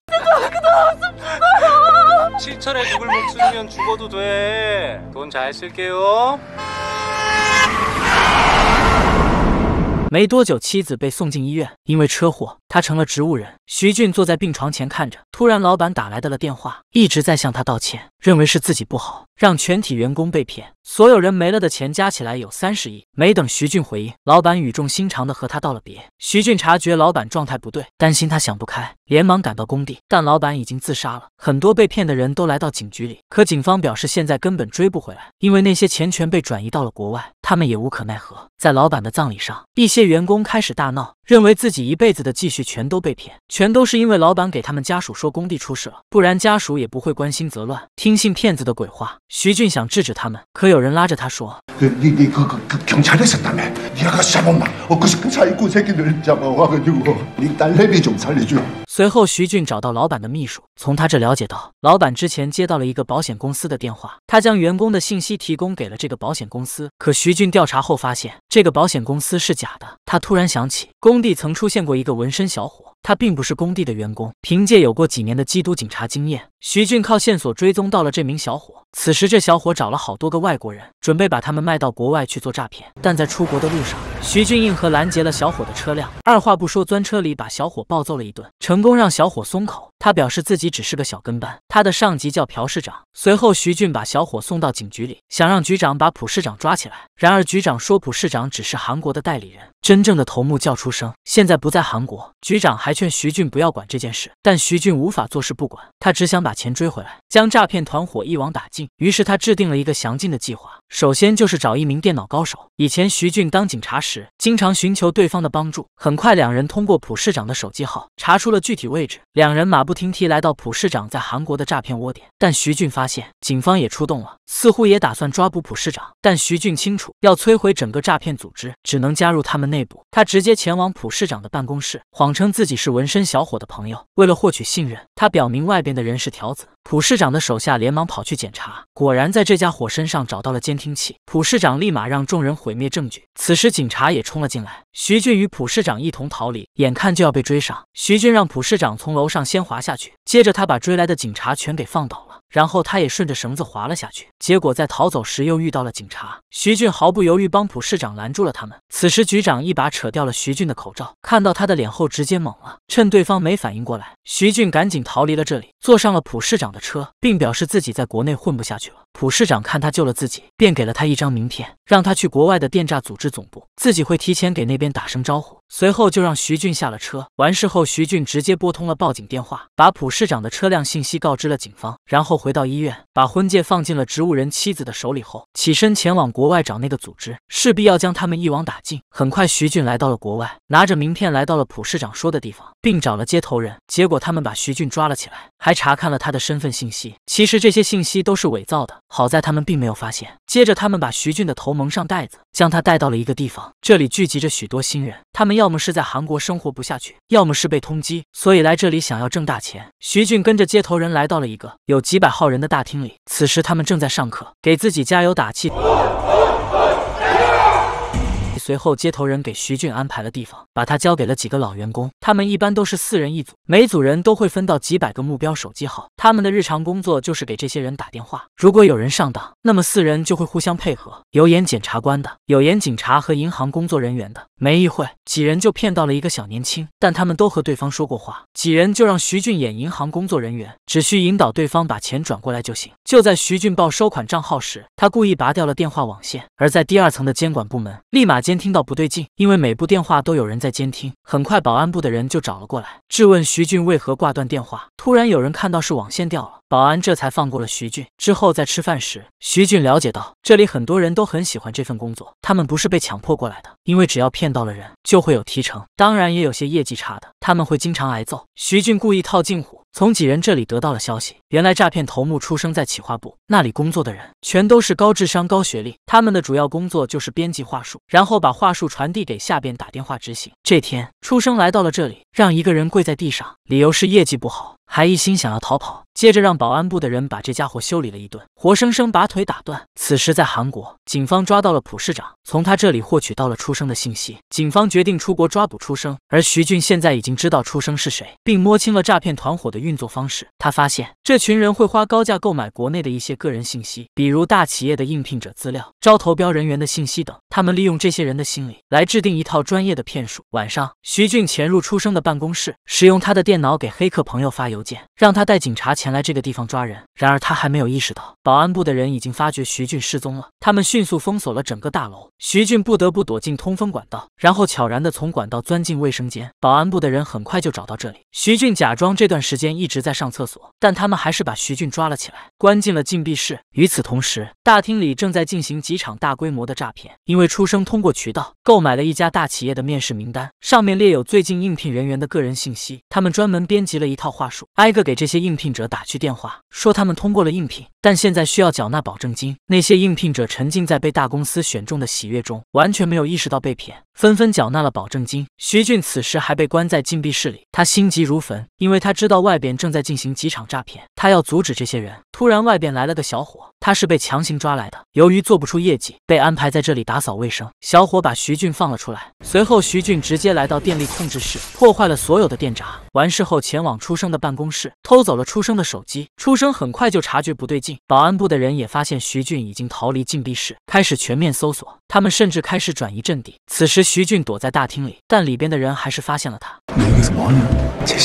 没多久，妻子被送进医院，因为车祸，他成了植物人。徐俊坐在病床前看着，突然，老板打来的了电话，一直在向他道歉，认为是自己不好，让全体员工被骗，所有人没了的钱加起来有三十亿。没等徐俊回应，老板语重心长的和他道了别。徐俊察觉老板状态不对，担心他想不开，连忙赶到工地，但老板已经自杀了。很多被骗的人都来到警局里，可警方表示现在根本追不回来，因为那些钱全被转移到了国外。他们也无可奈何。在老板的葬礼上，一些员工开始大闹，认为自己一辈子的积蓄全都被骗，全都是因为老板给他们家属说工地出事了，不然家属也不会关心则乱，听信骗子的鬼话。徐俊想制止他们，可有人拉着他说：“你你你，你你你，你们才真你那个项目嘛，我可是才一个月你挣了五万多，你打雷比都算得着。”随后，徐俊找到老板的秘书，从他这了解到，老板之前接到了一个保险公司的电话，他将员工的信息提供给了这个保险公司。可徐俊调查后发现，这个保险公司是假的。他突然想起工地曾出现过一个纹身小伙，他并不是工地的员工。凭借有过几年的缉毒警察经验。徐俊靠线索追踪到了这名小伙，此时这小伙找了好多个外国人，准备把他们卖到国外去做诈骗。但在出国的路上，徐俊硬核拦截了小伙的车辆，二话不说钻车里把小伙暴揍了一顿，成功让小伙松口。他表示自己只是个小跟班，他的上级叫朴市长。随后，徐俊把小伙送到警局里，想让局长把朴市长抓起来。然而局长说朴市长只是韩国的代理人，真正的头目叫出声，现在不在韩国。局长还劝徐俊不要管这件事，但徐俊无法坐视不管，他只想把。把钱追回来，将诈骗团伙一网打尽。于是他制定了一个详尽的计划，首先就是找一名电脑高手。以前徐俊当警察时，经常寻求对方的帮助。很快，两人通过朴市长的手机号查出了具体位置，两人马不停蹄来到朴市长在韩国的诈骗窝点。但徐俊发现，警方也出动了。似乎也打算抓捕朴市长，但徐俊清楚，要摧毁整个诈骗组织，只能加入他们内部。他直接前往朴市长的办公室，谎称自己是纹身小伙的朋友。为了获取信任，他表明外边的人是条子。朴市长的手下连忙跑去检查，果然在这家伙身上找到了监听器。朴市长立马让众人毁灭证据。此时警察也冲了进来，徐俊与朴市长一同逃离，眼看就要被追上，徐俊让朴市长从楼上先滑下去，接着他把追来的警察全给放倒了。然后他也顺着绳子滑了下去，结果在逃走时又遇到了警察。徐俊毫不犹豫帮朴市长拦住了他们。此时局长一把扯掉了徐俊的口罩，看到他的脸后直接懵了。趁对方没反应过来，徐俊赶紧逃离了这里，坐上了朴市长的车，并表示自己在国内混不下去了。朴市长看他救了自己，便给了他一张名片，让他去国外的电诈组织总部，自己会提前给那边打声招呼。随后就让徐俊下了车。完事后，徐俊直接拨通了报警电话，把朴市长的车辆信息告知了警方，然后回到医院，把婚戒放进了植物人妻子的手里后，起身前往国外找那个组织，势必要将他们一网打尽。很快，徐俊来到了国外，拿着名片来到了朴市长说的地方，并找了接头人。结果他们把徐俊抓了起来，还查看了他的身份信息。其实这些信息都是伪造的。好在他们并没有发现。接着，他们把徐俊的头蒙上袋子，将他带到了一个地方。这里聚集着许多新人，他们要么是在韩国生活不下去，要么是被通缉，所以来这里想要挣大钱。徐俊跟着接头人来到了一个有几百号人的大厅里，此时他们正在上课，给自己加油打气。随后，接头人给徐俊安排了地方，把他交给了几个老员工。他们一般都是四人一组，每组人都会分到几百个目标手机号。他们的日常工作就是给这些人打电话。如果有人上当，那么四人就会互相配合，有演检察官的，有演警察和银行工作人员的。没一会，几人就骗到了一个小年轻，但他们都和对方说过话，几人就让徐俊演银行工作人员，只需引导对方把钱转过来就行。就在徐俊报收款账号时，他故意拔掉了电话网线，而在第二层的监管部门立马监。听到不对劲，因为每部电话都有人在监听。很快，保安部的人就找了过来，质问徐俊为何挂断电话。突然有人看到是网线掉了，保安这才放过了徐俊。之后在吃饭时，徐俊了解到这里很多人都很喜欢这份工作，他们不是被强迫过来的，因为只要骗到了人就会有提成。当然，也有些业绩差的，他们会经常挨揍。徐俊故意套近乎。从几人这里得到了消息，原来诈骗头目出生在企划部，那里工作的人全都是高智商、高学历，他们的主要工作就是编辑话术，然后把话术传递给下边打电话执行。这天，出生来到了这里，让一个人跪在地上，理由是业绩不好，还一心想要逃跑。接着让保安部的人把这家伙修理了一顿，活生生把腿打断。此时在韩国，警方抓到了朴市长，从他这里获取到了出生的信息，警方决定出国抓捕出生。而徐俊现在已经知道出生是谁，并摸清了诈骗团伙的。运作方式，他发现这群人会花高价购买国内的一些个人信息，比如大企业的应聘者资料、招投标人员的信息等。他们利用这些人的心理来制定一套专业的骗术。晚上，徐俊潜入出生的办公室，使用他的电脑给黑客朋友发邮件，让他带警察前来这个地方抓人。然而他还没有意识到，保安部的人已经发觉徐俊失踪了，他们迅速封锁了整个大楼。徐俊不得不躲进通风管道，然后悄然地从管道钻进卫生间。保安部的人很快就找到这里，徐俊假装这段时间。一直在上厕所，但他们还是把徐俊抓了起来，关进了禁闭室。与此同时，大厅里正在进行几场大规模的诈骗。因为出生通过渠道购买了一家大企业的面试名单，上面列有最近应聘人员的个人信息。他们专门编辑了一套话术，挨个给这些应聘者打去电话，说他们通过了应聘。但现在需要缴纳保证金。那些应聘者沉浸在被大公司选中的喜悦中，完全没有意识到被骗，纷纷缴纳了保证金。徐俊此时还被关在禁闭室里，他心急如焚，因为他知道外边正在进行几场诈骗，他要阻止这些人。突然，外边来了个小伙，他是被强行抓来的，由于做不出业绩，被安排在这里打扫卫生。小伙把徐俊放了出来，随后徐俊直接来到电力控制室，破坏了所有的电闸。完事后，前往出生的办公室，偷走了出生的手机。出生很快就察觉不对劲。保安部的人也发现徐俊已经逃离禁闭室，开始全面搜索。他们甚至开始转移阵地。此时，徐俊躲在大厅里，但里边的人还是发现了他。杰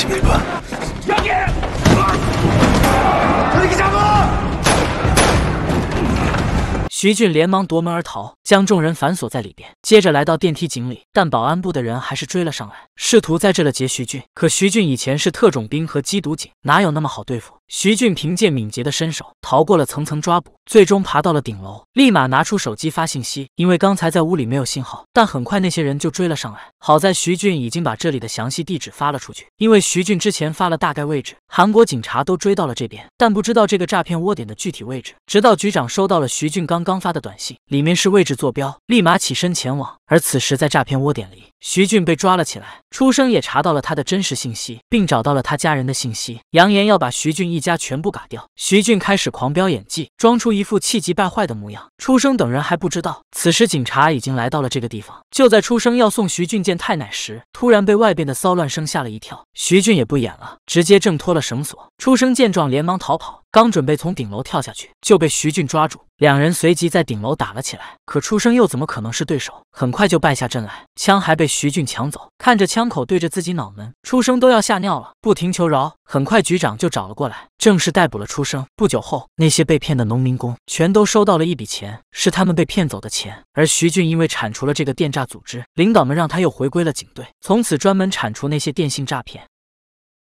杨戬，徐俊连忙夺门而逃，将众人反锁在里边，接着来到电梯井里，但保安部的人还是追了上来，试图在这里劫徐俊。可徐俊以前是特种兵和缉毒警，哪有那么好对付？徐俊凭借敏捷的身手逃过了层层抓捕，最终爬到了顶楼，立马拿出手机发信息，因为刚才在屋里没有信号。但很快那些人就追了上来，好在徐俊已经把这里的详细地址发了出去，因为徐俊之前发了大概位置，韩国警察都追到了这边，但不知道这个诈骗窝点的具体位置。直到局长收到了徐俊刚。刚发的短信，里面是位置坐标，立马起身前往。而此时在诈骗窝点里，徐俊被抓了起来，出生也查到了他的真实信息，并找到了他家人的信息，扬言要把徐俊一家全部嘎掉。徐俊开始狂飙演技，装出一副气急败坏的模样。出生等人还不知道，此时警察已经来到了这个地方。就在出生要送徐俊见太奶时，突然被外边的骚乱声吓了一跳。徐俊也不演了，直接挣脱了绳索。出生见状，连忙逃跑。刚准备从顶楼跳下去，就被徐俊抓住，两人随即在顶楼打了起来。可出生又怎么可能是对手？很快就败下阵来，枪还被徐俊抢走。看着枪口对着自己脑门，出生都要吓尿了，不停求饶。很快，局长就找了过来，正式逮捕了出生。不久后，那些被骗的农民工全都收到了一笔钱，是他们被骗走的钱。而徐俊因为铲除了这个电诈组织，领导们让他又回归了警队，从此专门铲除那些电信诈骗。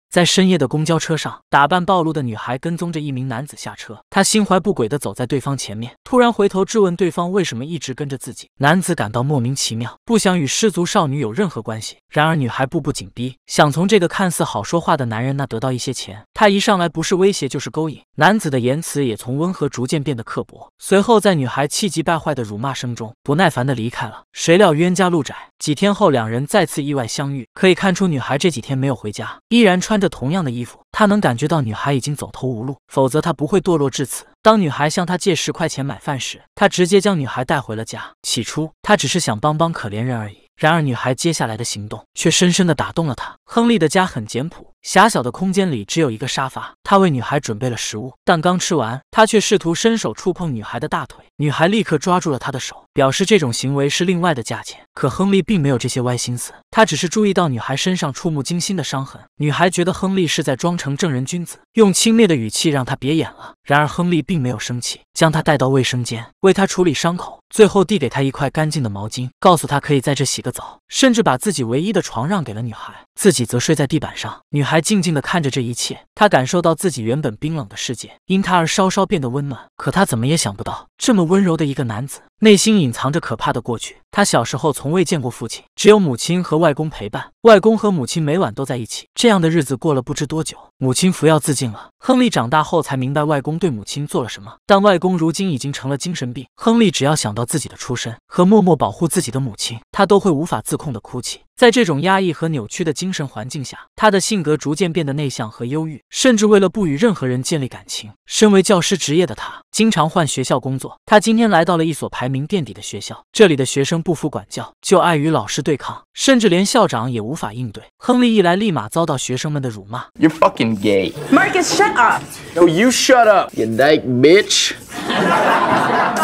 在深夜的公交车上，打扮暴露的女孩跟踪着一名男子下车。她心怀不轨地走在对方前面，突然回头质问对方为什么一直跟着自己。男子感到莫名其妙，不想与失足少女有任何关系。然而女孩步步紧逼，想从这个看似好说话的男人那得到一些钱。他一上来不是威胁就是勾引，男子的言辞也从温和逐渐变得刻薄。随后，在女孩气急败坏的辱骂声中，不耐烦的离开了。谁料冤家路窄，几天后两人再次意外相遇。可以看出，女孩这几天没有回家，依然穿着同样的衣服。他能感觉到女孩已经走投无路，否则他不会堕落至此。当女孩向他借十块钱买饭时，他直接将女孩带回了家。起初他只是想帮帮可怜人而已，然而女孩接下来的行动却深深的打动了他。亨利的家很简朴。狭小的空间里只有一个沙发，他为女孩准备了食物，但刚吃完，他却试图伸手触碰女孩的大腿，女孩立刻抓住了他的手，表示这种行为是另外的价钱。可亨利并没有这些歪心思，他只是注意到女孩身上触目惊心的伤痕。女孩觉得亨利是在装成正人君子，用轻蔑的语气让他别演了。然而亨利并没有生气，将他带到卫生间为他处理伤口，最后递给他一块干净的毛巾，告诉他可以在这洗个澡，甚至把自己唯一的床让给了女孩，自己则睡在地板上。女孩。还静静地看着这一切，他感受到自己原本冰冷的世界因他而稍稍变得温暖。可他怎么也想不到，这么温柔的一个男子，内心隐藏着可怕的过去。他小时候从未见过父亲，只有母亲和外公陪伴。外公和母亲每晚都在一起，这样的日子过了不知多久，母亲服药自尽了。亨利长大后才明白外公对母亲做了什么，但外公如今已经成了精神病。亨利只要想到自己的出身和默默保护自己的母亲，他都会无法自控的哭泣。在这种压抑和扭曲的精神环境下，他的性格逐渐变得内向和忧郁，甚至为了不与任何人建立感情，身为教师职业的他经常换学校工作。他今天来到了一所排名垫底的学校，这里的学生。不服管教，就爱与老师对抗，甚至连校长也无法应对。亨利一来，立马遭到学生们的辱骂。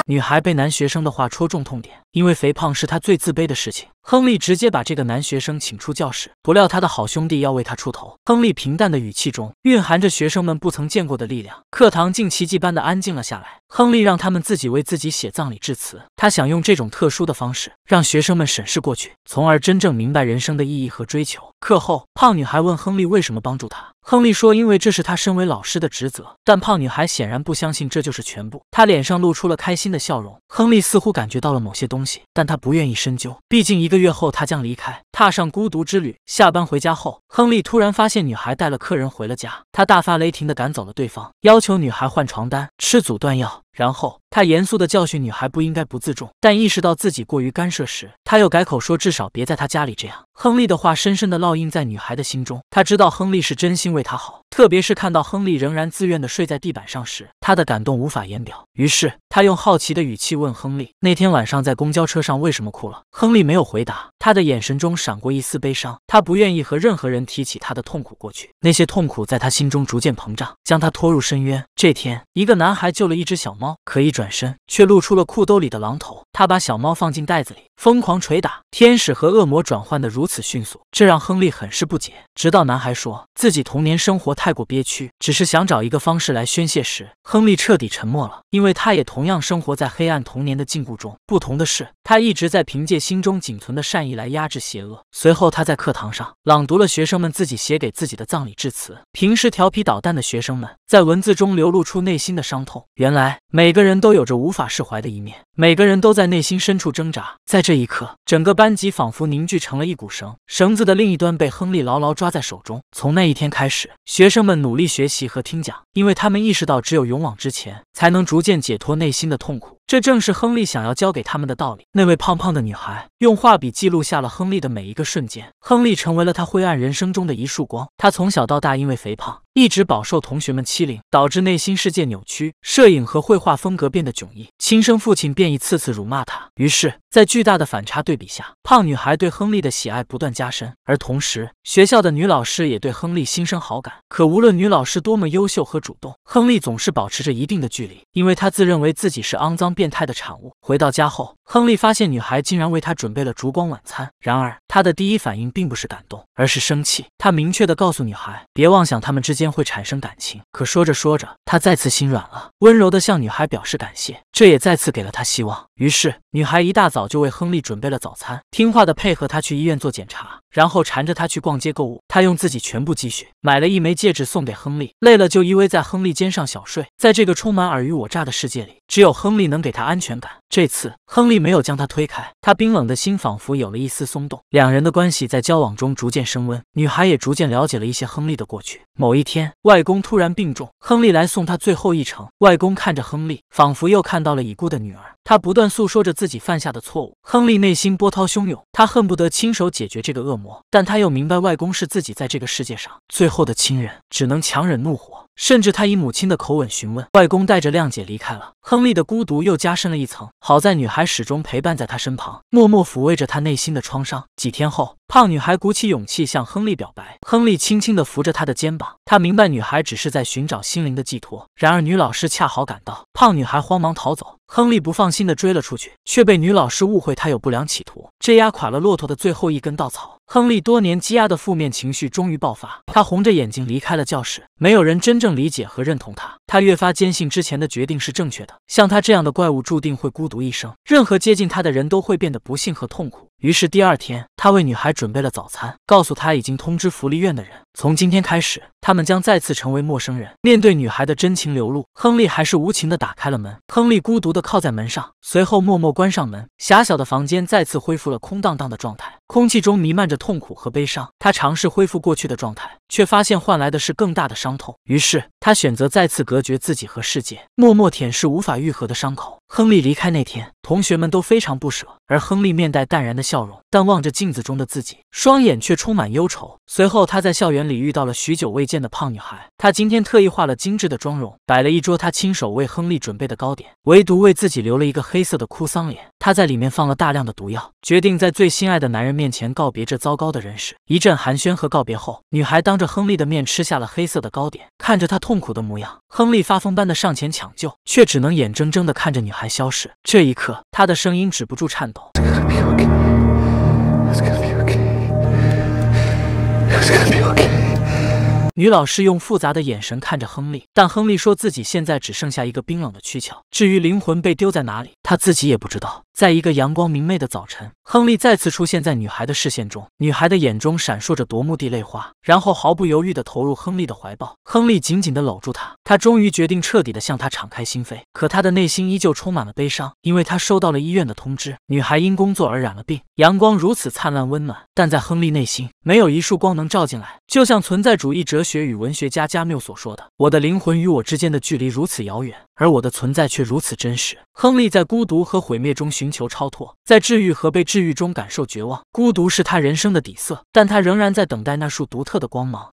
女孩被男学生的话戳中痛点，因为肥胖是她最自卑的事情。亨利直接把这个男学生请出教室，不料他的好兄弟要为他出头。亨利平淡的语气中蕴含着学生们不曾见过的力量，课堂竟奇迹般的安静了下来。亨利让他们自己为自己写葬礼致辞，他想用这种特殊的方式让学生们审视过去，从而真正明白人生的意义和追求。课后，胖女孩问亨利为什么帮助他，亨利说因为这是他身为老师的职责。但胖女孩显然不相信这就是全部，她脸上露出了开心的笑容。亨利似乎感觉到了某些东西，但他不愿意深究，毕竟一个月后他将离开。踏上孤独之旅。下班回家后，亨利突然发现女孩带了客人回了家。他大发雷霆地赶走了对方，要求女孩换床单、吃阻断药。然后他严肃地教训女孩不应该不自重，但意识到自己过于干涉时，他又改口说至少别在他家里这样。亨利的话深深地烙印在女孩的心中，他知道亨利是真心为她好，特别是看到亨利仍然自愿地睡在地板上时，他的感动无法言表。于是他用好奇的语气问亨利：“那天晚上在公交车上为什么哭了？”亨利没有回答，他的眼神中闪过一丝悲伤。他不愿意和任何人提起他的痛苦过去，那些痛苦在他心中逐渐膨胀，将他拖入深渊。这天，一个男孩救了一只小。猫，可一转身，却露出了裤兜里的榔头。他把小猫放进袋子里，疯狂捶打。天使和恶魔转换的如此迅速，这让亨利很是不解。直到男孩说自己童年生活太过憋屈，只是想找一个方式来宣泄时，亨利彻底沉默了。因为他也同样生活在黑暗童年的禁锢中。不同的是，他一直在凭借心中仅存的善意来压制邪恶。随后，他在课堂上朗读了学生们自己写给自己的葬礼致辞。平时调皮捣蛋的学生们，在文字中流露出内心的伤痛。原来。每个人都有着无法释怀的一面，每个人都在内心深处挣扎。在这一刻，整个班级仿佛凝聚成了一股绳，绳子的另一端被亨利牢牢抓在手中。从那一天开始，学生们努力学习和听讲，因为他们意识到，只有勇往直前，才能逐渐解脱内心的痛苦。这正是亨利想要教给他们的道理。那位胖胖的女孩。用画笔记录下了亨利的每一个瞬间。亨利成为了他灰暗人生中的一束光。他从小到大因为肥胖一直饱受同学们欺凌，导致内心世界扭曲，摄影和绘画风格变得迥异。亲生父亲便一次次辱骂他。于是，在巨大的反差对比下，胖女孩对亨利的喜爱不断加深。而同时，学校的女老师也对亨利心生好感。可无论女老师多么优秀和主动，亨利总是保持着一定的距离，因为他自认为自己是肮脏变态的产物。回到家后，亨利发现女孩竟然为他准。准备了烛光晚餐，然而他的第一反应并不是感动，而是生气。他明确的告诉女孩，别妄想他们之间会产生感情。可说着说着，他再次心软了，温柔的向女孩表示感谢，这也再次给了他希望。于是，女孩一大早就为亨利准备了早餐，听话的配合他去医院做检查。然后缠着他去逛街购物，他用自己全部积蓄买了一枚戒指送给亨利。累了就依偎在亨利肩上小睡。在这个充满尔虞我诈的世界里，只有亨利能给他安全感。这次亨利没有将他推开，他冰冷的心仿佛有了一丝松动。两人的关系在交往中逐渐升温，女孩也逐渐了解了一些亨利的过去。某一天，外公突然病重，亨利来送他最后一程。外公看着亨利，仿佛又看到了已故的女儿，他不断诉说着自己犯下的错误。亨利内心波涛汹涌，他恨不得亲手解决这个恶魔。但他又明白，外公是自己在这个世界上最后的亲人，只能强忍怒火。甚至他以母亲的口吻询问外公，带着谅解离开了。亨利的孤独又加深了一层。好在女孩始终陪伴在他身旁，默默抚慰着他内心的创伤。几天后，胖女孩鼓起勇气向亨利表白。亨利轻轻地扶着她的肩膀，他明白女孩只是在寻找心灵的寄托。然而女老师恰好赶到，胖女孩慌忙逃走。亨利不放心地追了出去，却被女老师误会他有不良企图。这压垮了骆驼的最后一根稻草。亨利多年积压的负面情绪终于爆发，他红着眼睛离开了教室。没有人真。正理解和认同他。他越发坚信之前的决定是正确的。像他这样的怪物注定会孤独一生，任何接近他的人都会变得不幸和痛苦。于是第二天，他为女孩准备了早餐，告诉她已经通知福利院的人，从今天开始，他们将再次成为陌生人。面对女孩的真情流露，亨利还是无情地打开了门。亨利孤独地靠在门上，随后默默关上门。狭小的房间再次恢复了空荡荡的状态，空气中弥漫着痛苦和悲伤。他尝试恢复过去的状态，却发现换来的是更大的伤痛。于是他选择再次隔。觉自己和世界，默默舔舐无法愈合的伤口。亨利离开那天，同学们都非常不舍，而亨利面带淡然的笑容，但望着镜子中的自己，双眼却充满忧愁。随后，他在校园里遇到了许久未见的胖女孩，她今天特意化了精致的妆容，摆了一桌她亲手为亨利准备的糕点，唯独为自己留了一个黑色的哭丧脸。她在里面放了大量的毒药，决定在最心爱的男人面前告别这糟糕的人世。一阵寒暄和告别后，女孩当着亨利的面吃下了黑色的糕点，看着她痛苦的模样，亨利发疯般地上前抢救，却只能眼睁睁地看着女孩消失。这一刻，他的声音止不住颤抖。女老师用复杂的眼神看着亨利，但亨利说自己现在只剩下一个冰冷的躯壳，至于灵魂被丢在哪里，他自己也不知道。在一个阳光明媚的早晨，亨利再次出现在女孩的视线中。女孩的眼中闪烁着夺目的泪花，然后毫不犹豫地投入亨利的怀抱。亨利紧紧地搂住她，他终于决定彻底地向她敞开心扉。可他的内心依旧充满了悲伤，因为他收到了医院的通知：女孩因工作而染了病。阳光如此灿烂温暖，但在亨利内心没有一束光能照进来。就像存在主义哲学与文学家加缪所说的：“我的灵魂与我之间的距离如此遥远，而我的存在却如此真实。”亨利在孤独和毁灭中寻。寻求超脱，在治愈和被治愈中感受绝望、孤独，是他人生的底色，但他仍然在等待那束独特的光芒。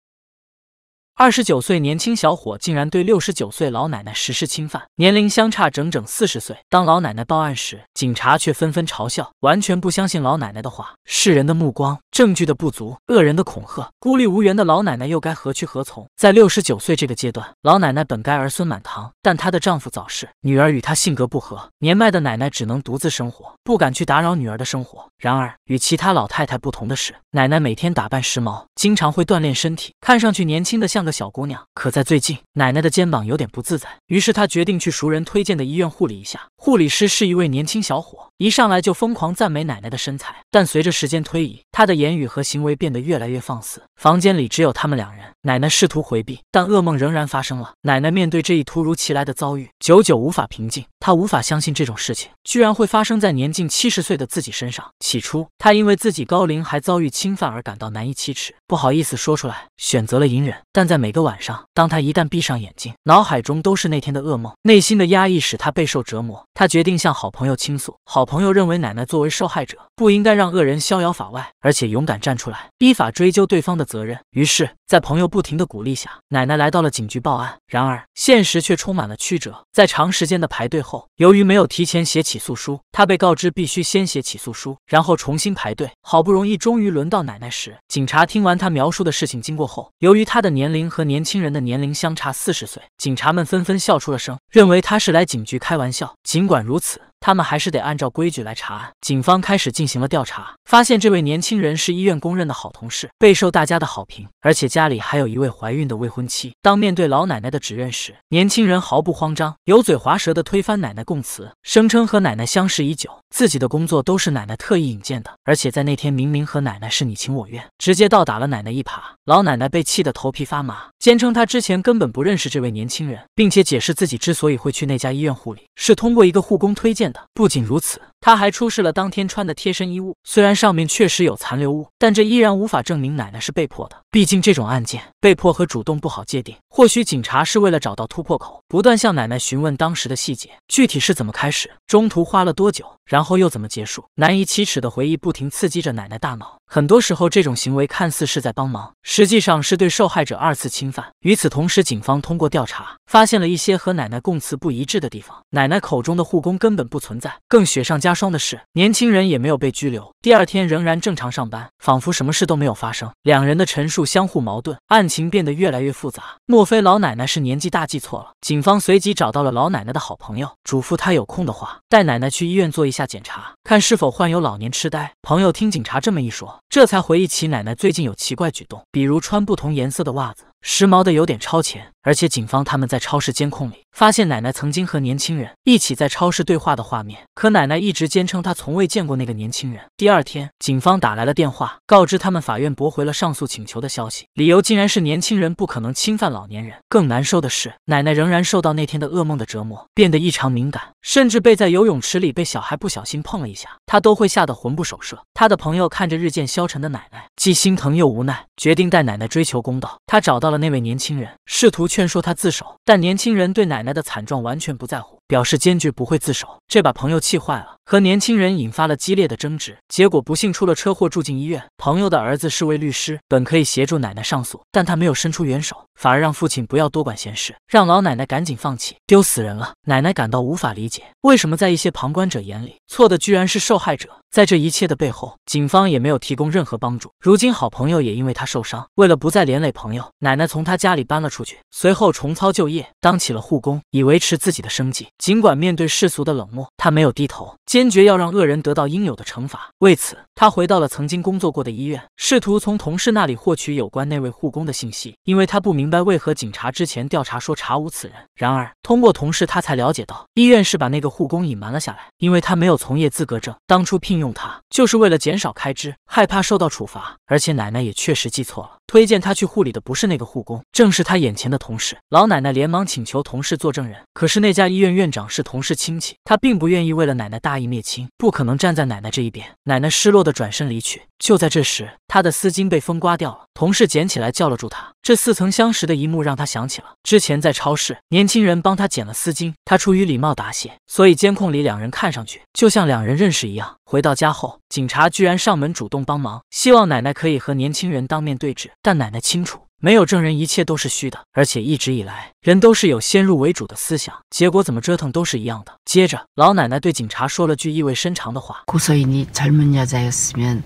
二十九岁年轻小伙竟然对六十九岁老奶奶实施侵犯，年龄相差整整四十岁。当老奶奶报案时，警察却纷纷嘲笑，完全不相信老奶奶的话。世人的目光，证据的不足，恶人的恐吓，孤立无援的老奶奶又该何去何从？在六十九岁这个阶段，老奶奶本该儿孙满堂，但她的丈夫早逝，女儿与她性格不合，年迈的奶奶只能独自生活，不敢去打扰女儿的生活。然而，与其他老太太不同的是，奶奶每天打扮时髦，经常会锻炼身体，看上去年轻的像。小姑娘可在最近，奶奶的肩膀有点不自在，于是她决定去熟人推荐的医院护理一下。护理师是一位年轻小伙，一上来就疯狂赞美奶奶的身材，但随着时间推移，他的言语和行为变得越来越放肆。房间里只有他们两人。奶奶试图回避，但噩梦仍然发生了。奶奶面对这一突如其来的遭遇，久久无法平静。她无法相信这种事情居然会发生在年近七十岁的自己身上。起初，她因为自己高龄还遭遇侵犯而感到难以启齿，不好意思说出来，选择了隐忍。但在每个晚上，当她一旦闭上眼睛，脑海中都是那天的噩梦，内心的压抑使她备受折磨。她决定向好朋友倾诉。好朋友认为，奶奶作为受害者，不应该让恶人逍遥法外，而且勇敢站出来，依法追究对方的责任。于是。在朋友不停的鼓励下，奶奶来到了警局报案。然而，现实却充满了曲折。在长时间的排队后，由于没有提前写起诉书，她被告知必须先写起诉书，然后重新排队。好不容易，终于轮到奶奶时，警察听完她描述的事情经过后，由于她的年龄和年轻人的年龄相差四十岁，警察们纷纷笑出了声，认为她是来警局开玩笑。尽管如此，他们还是得按照规矩来查案。警方开始进行了调查，发现这位年轻人是医院公认的好同事，备受大家的好评，而且家里还有一位怀孕的未婚妻。当面对老奶奶的指认时，年轻人毫不慌张，油嘴滑舌地推翻奶奶供词，声称和奶奶相识已久。自己的工作都是奶奶特意引荐的，而且在那天明明和奶奶是你情我愿，直接倒打了奶奶一耙，老奶奶被气得头皮发麻，坚称她之前根本不认识这位年轻人，并且解释自己之所以会去那家医院护理，是通过一个护工推荐的。不仅如此。他还出示了当天穿的贴身衣物，虽然上面确实有残留物，但这依然无法证明奶奶是被迫的。毕竟这种案件，被迫和主动不好界定。或许警察是为了找到突破口，不断向奶奶询问当时的细节，具体是怎么开始，中途花了多久，然后又怎么结束。难以启齿的回忆不停刺激着奶奶大脑。很多时候，这种行为看似是在帮忙，实际上是对受害者二次侵犯。与此同时，警方通过调查发现了一些和奶奶供词不一致的地方。奶奶口中的护工根本不存在。更雪上加霜的是，年轻人也没有被拘留，第二天仍然正常上班，仿佛什么事都没有发生。两人的陈述相互矛盾，案情变得越来越复杂。莫非老奶奶是年纪大记错了？警方随即找到了老奶奶的好朋友，嘱咐她有空的话带奶奶去医院做一下检查，看是否患有老年痴呆。朋友听警察这么一说，这才回忆起奶奶最近有奇怪举动，比如穿不同颜色的袜子。时髦的有点超前，而且警方他们在超市监控里发现奶奶曾经和年轻人一起在超市对话的画面，可奶奶一直坚称她从未见过那个年轻人。第二天，警方打来了电话，告知他们法院驳回了上诉请求的消息，理由竟然是年轻人不可能侵犯老年人。更难受的是，奶奶仍然受到那天的噩梦的折磨，变得异常敏感，甚至被在游泳池里被小孩不小心碰了一下，她都会吓得魂不守舍。她的朋友看着日渐消沉的奶奶，既心疼又无奈，决定带奶奶追求公道。他找到。到了那位年轻人，试图劝说他自首，但年轻人对奶奶的惨状完全不在乎。表示坚决不会自首，这把朋友气坏了，和年轻人引发了激烈的争执，结果不幸出了车祸，住进医院。朋友的儿子是位律师，本可以协助奶奶上诉，但他没有伸出援手，反而让父亲不要多管闲事，让老奶奶赶紧放弃，丢死人了。奶奶感到无法理解，为什么在一些旁观者眼里，错的居然是受害者？在这一切的背后，警方也没有提供任何帮助。如今好朋友也因为他受伤，为了不再连累朋友，奶奶从他家里搬了出去，随后重操旧业，当起了护工，以维持自己的生计。尽管面对世俗的冷漠，他没有低头，坚决要让恶人得到应有的惩罚。为此。他回到了曾经工作过的医院，试图从同事那里获取有关那位护工的信息，因为他不明白为何警察之前调查说查无此人。然而，通过同事，他才了解到医院是把那个护工隐瞒了下来，因为他没有从业资格证，当初聘用他就是为了减少开支，害怕受到处罚。而且奶奶也确实记错了，推荐他去护理的不是那个护工，正是他眼前的同事。老奶奶连忙请求同事作证人，可是那家医院院长是同事亲戚，他并不愿意为了奶奶大义灭亲，不可能站在奶奶这一边。奶奶失落的。转身离去，就在这时，他的丝巾被风刮掉了。同事捡起来叫了住他。这似曾相识的一幕让他想起了之前在超市，年轻人帮他捡了丝巾，他出于礼貌答谢，所以监控里两人看上去就像两人认识一样。回到家后，警察居然上门主动帮忙，希望奶奶可以和年轻人当面对质，但奶奶清楚。没有证人，一切都是虚的。而且一直以来，人都是有先入为主的思想，结果怎么折腾都是一样的。接着，老奶奶对警察说了句意味深长的话：“고소인이젊은여자였으면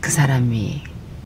그사람 이。 ”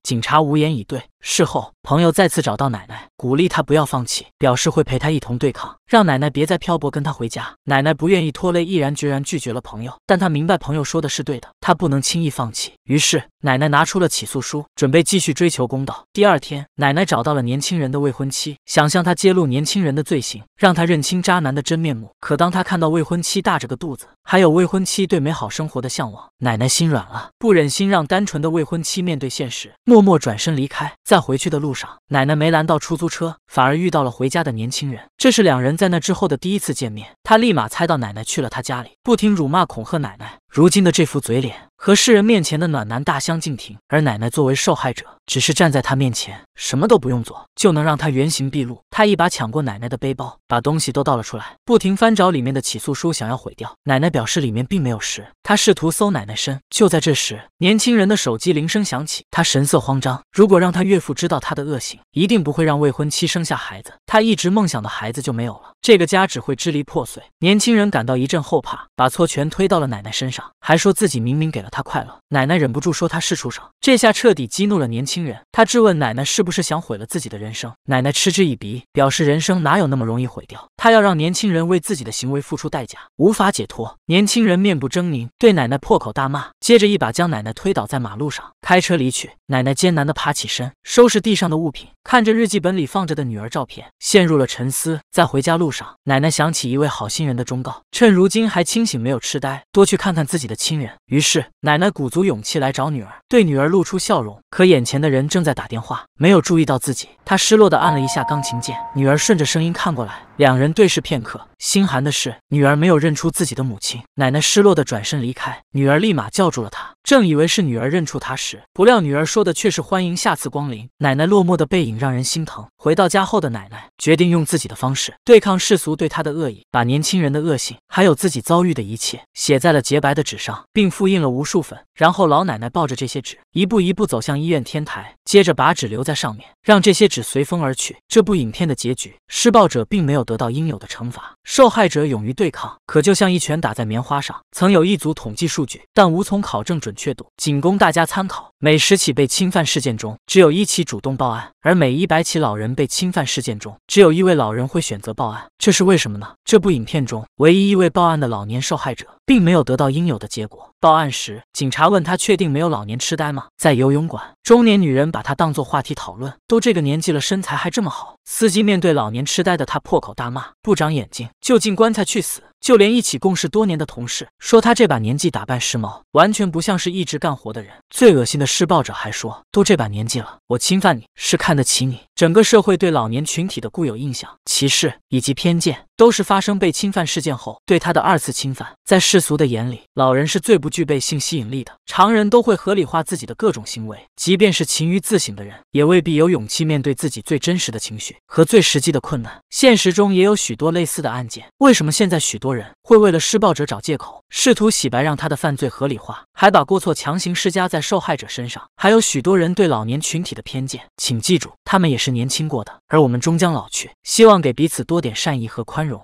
警察无言以对。事后，朋友再次找到奶奶，鼓励她不要放弃，表示会陪她一同对抗，让奶奶别再漂泊，跟她回家。奶奶不愿意拖累，毅然决然拒绝了朋友。但她明白朋友说的是对的，她不能轻易放弃。于是，奶奶拿出了起诉书，准备继续追求公道。第二天，奶奶找到了年轻人的未婚妻，想向他揭露年轻人的罪行，让他认清渣男的真面目。可当他看到未婚妻大着个肚子，还有未婚妻对美好生活的向往，奶奶心软了，不忍心让单纯的未婚妻面对现实，默默转身离开。在回去的路上。奶奶没拦到出租车，反而遇到了回家的年轻人。这是两人在那之后的第一次见面。他立马猜到奶奶去了他家里，不停辱骂恐吓奶奶。如今的这副嘴脸和世人面前的暖男大相径庭。而奶奶作为受害者，只是站在他面前，什么都不用做，就能让他原形毕露。他一把抢过奶奶的背包，把东西都倒了出来，不停翻找里面的起诉书，想要毁掉。奶奶表示里面并没有事。他试图搜奶奶身，就在这时，年轻人的手机铃声响起，他神色慌张。如果让他岳父知道他的恶行，一定不会让未婚妻生下孩子，他一直梦想的孩子就没有了，这个家只会支离破碎。年轻人感到一阵后怕，把错全推到了奶奶身上，还说自己明明给了他快乐。奶奶忍不住说他是畜生，这下彻底激怒了年轻人。他质问奶奶是不是想毁了自己的人生。奶奶嗤之以鼻，表示人生哪有那么容易毁掉。他要让年轻人为自己的行为付出代价。无法解脱，年轻人面部狰狞，对奶奶破口大骂，接着一把将奶奶推倒在马路上，开车离去。奶奶艰难地爬起身，收拾地上的物品。看着日记本里放着的女儿照片，陷入了沉思。在回家路上，奶奶想起一位好心人的忠告，趁如今还清醒，没有痴呆，多去看看自己的亲人。于是，奶奶鼓足勇气来找女儿，对女儿露出笑容。可眼前的人正在打电话，没有注意到自己。她失落的按了一下钢琴键，女儿顺着声音看过来。两人对视片刻，心寒的是女儿没有认出自己的母亲。奶奶失落的转身离开，女儿立马叫住了她。正以为是女儿认出她时，不料女儿说的却是欢迎下次光临。奶奶落寞的背影让人心疼。回到家后的奶奶决定用自己的方式对抗世俗对她的恶意，把年轻人的恶性还有自己遭遇的一切写在了洁白的纸上，并复印了无数份。然后老奶奶抱着这些纸，一步一步走向医院天台，接着把纸留在上面，让这些纸随风而去。这部影片的结局，施暴者并没有得到应有的惩罚，受害者勇于对抗，可就像一拳打在棉花上。曾有一组统计数据，但无从考证准确度，仅供大家参考。每十起被侵犯事件中，只有一起主动报案；而每一百起老人被侵犯事件中，只有一位老人会选择报案。这是为什么呢？这部影片中唯一一位报案的老年受害者。并没有得到应有的结果。报案时，警察问他：“确定没有老年痴呆吗？”在游泳馆，中年女人把她当做话题讨论：“都这个年纪了，身材还这么好。”司机面对老年痴呆的他破口大骂：“不长眼睛！”就进棺材去死！就连一起共事多年的同事说他这把年纪打扮时髦，完全不像是一直干活的人。最恶心的施暴者还说：“都这把年纪了，我侵犯你是看得起你。”整个社会对老年群体的固有印象、歧视以及偏见，都是发生被侵犯事件后对他的二次侵犯。在世俗的眼里，老人是最不具备性吸引力的。常人都会合理化自己的各种行为，即便是勤于自省的人，也未必有勇气面对自己最真实的情绪和最实际的困难。现实中也有许多类似的案件。为什么现在许多人会为了施暴者找借口，试图洗白，让他的犯罪合理化，还把过错强行施加在受害者身上？还有许多人对老年群体的偏见，请记住，他们也是年轻过的，而我们终将老去。希望给彼此多点善意和宽容。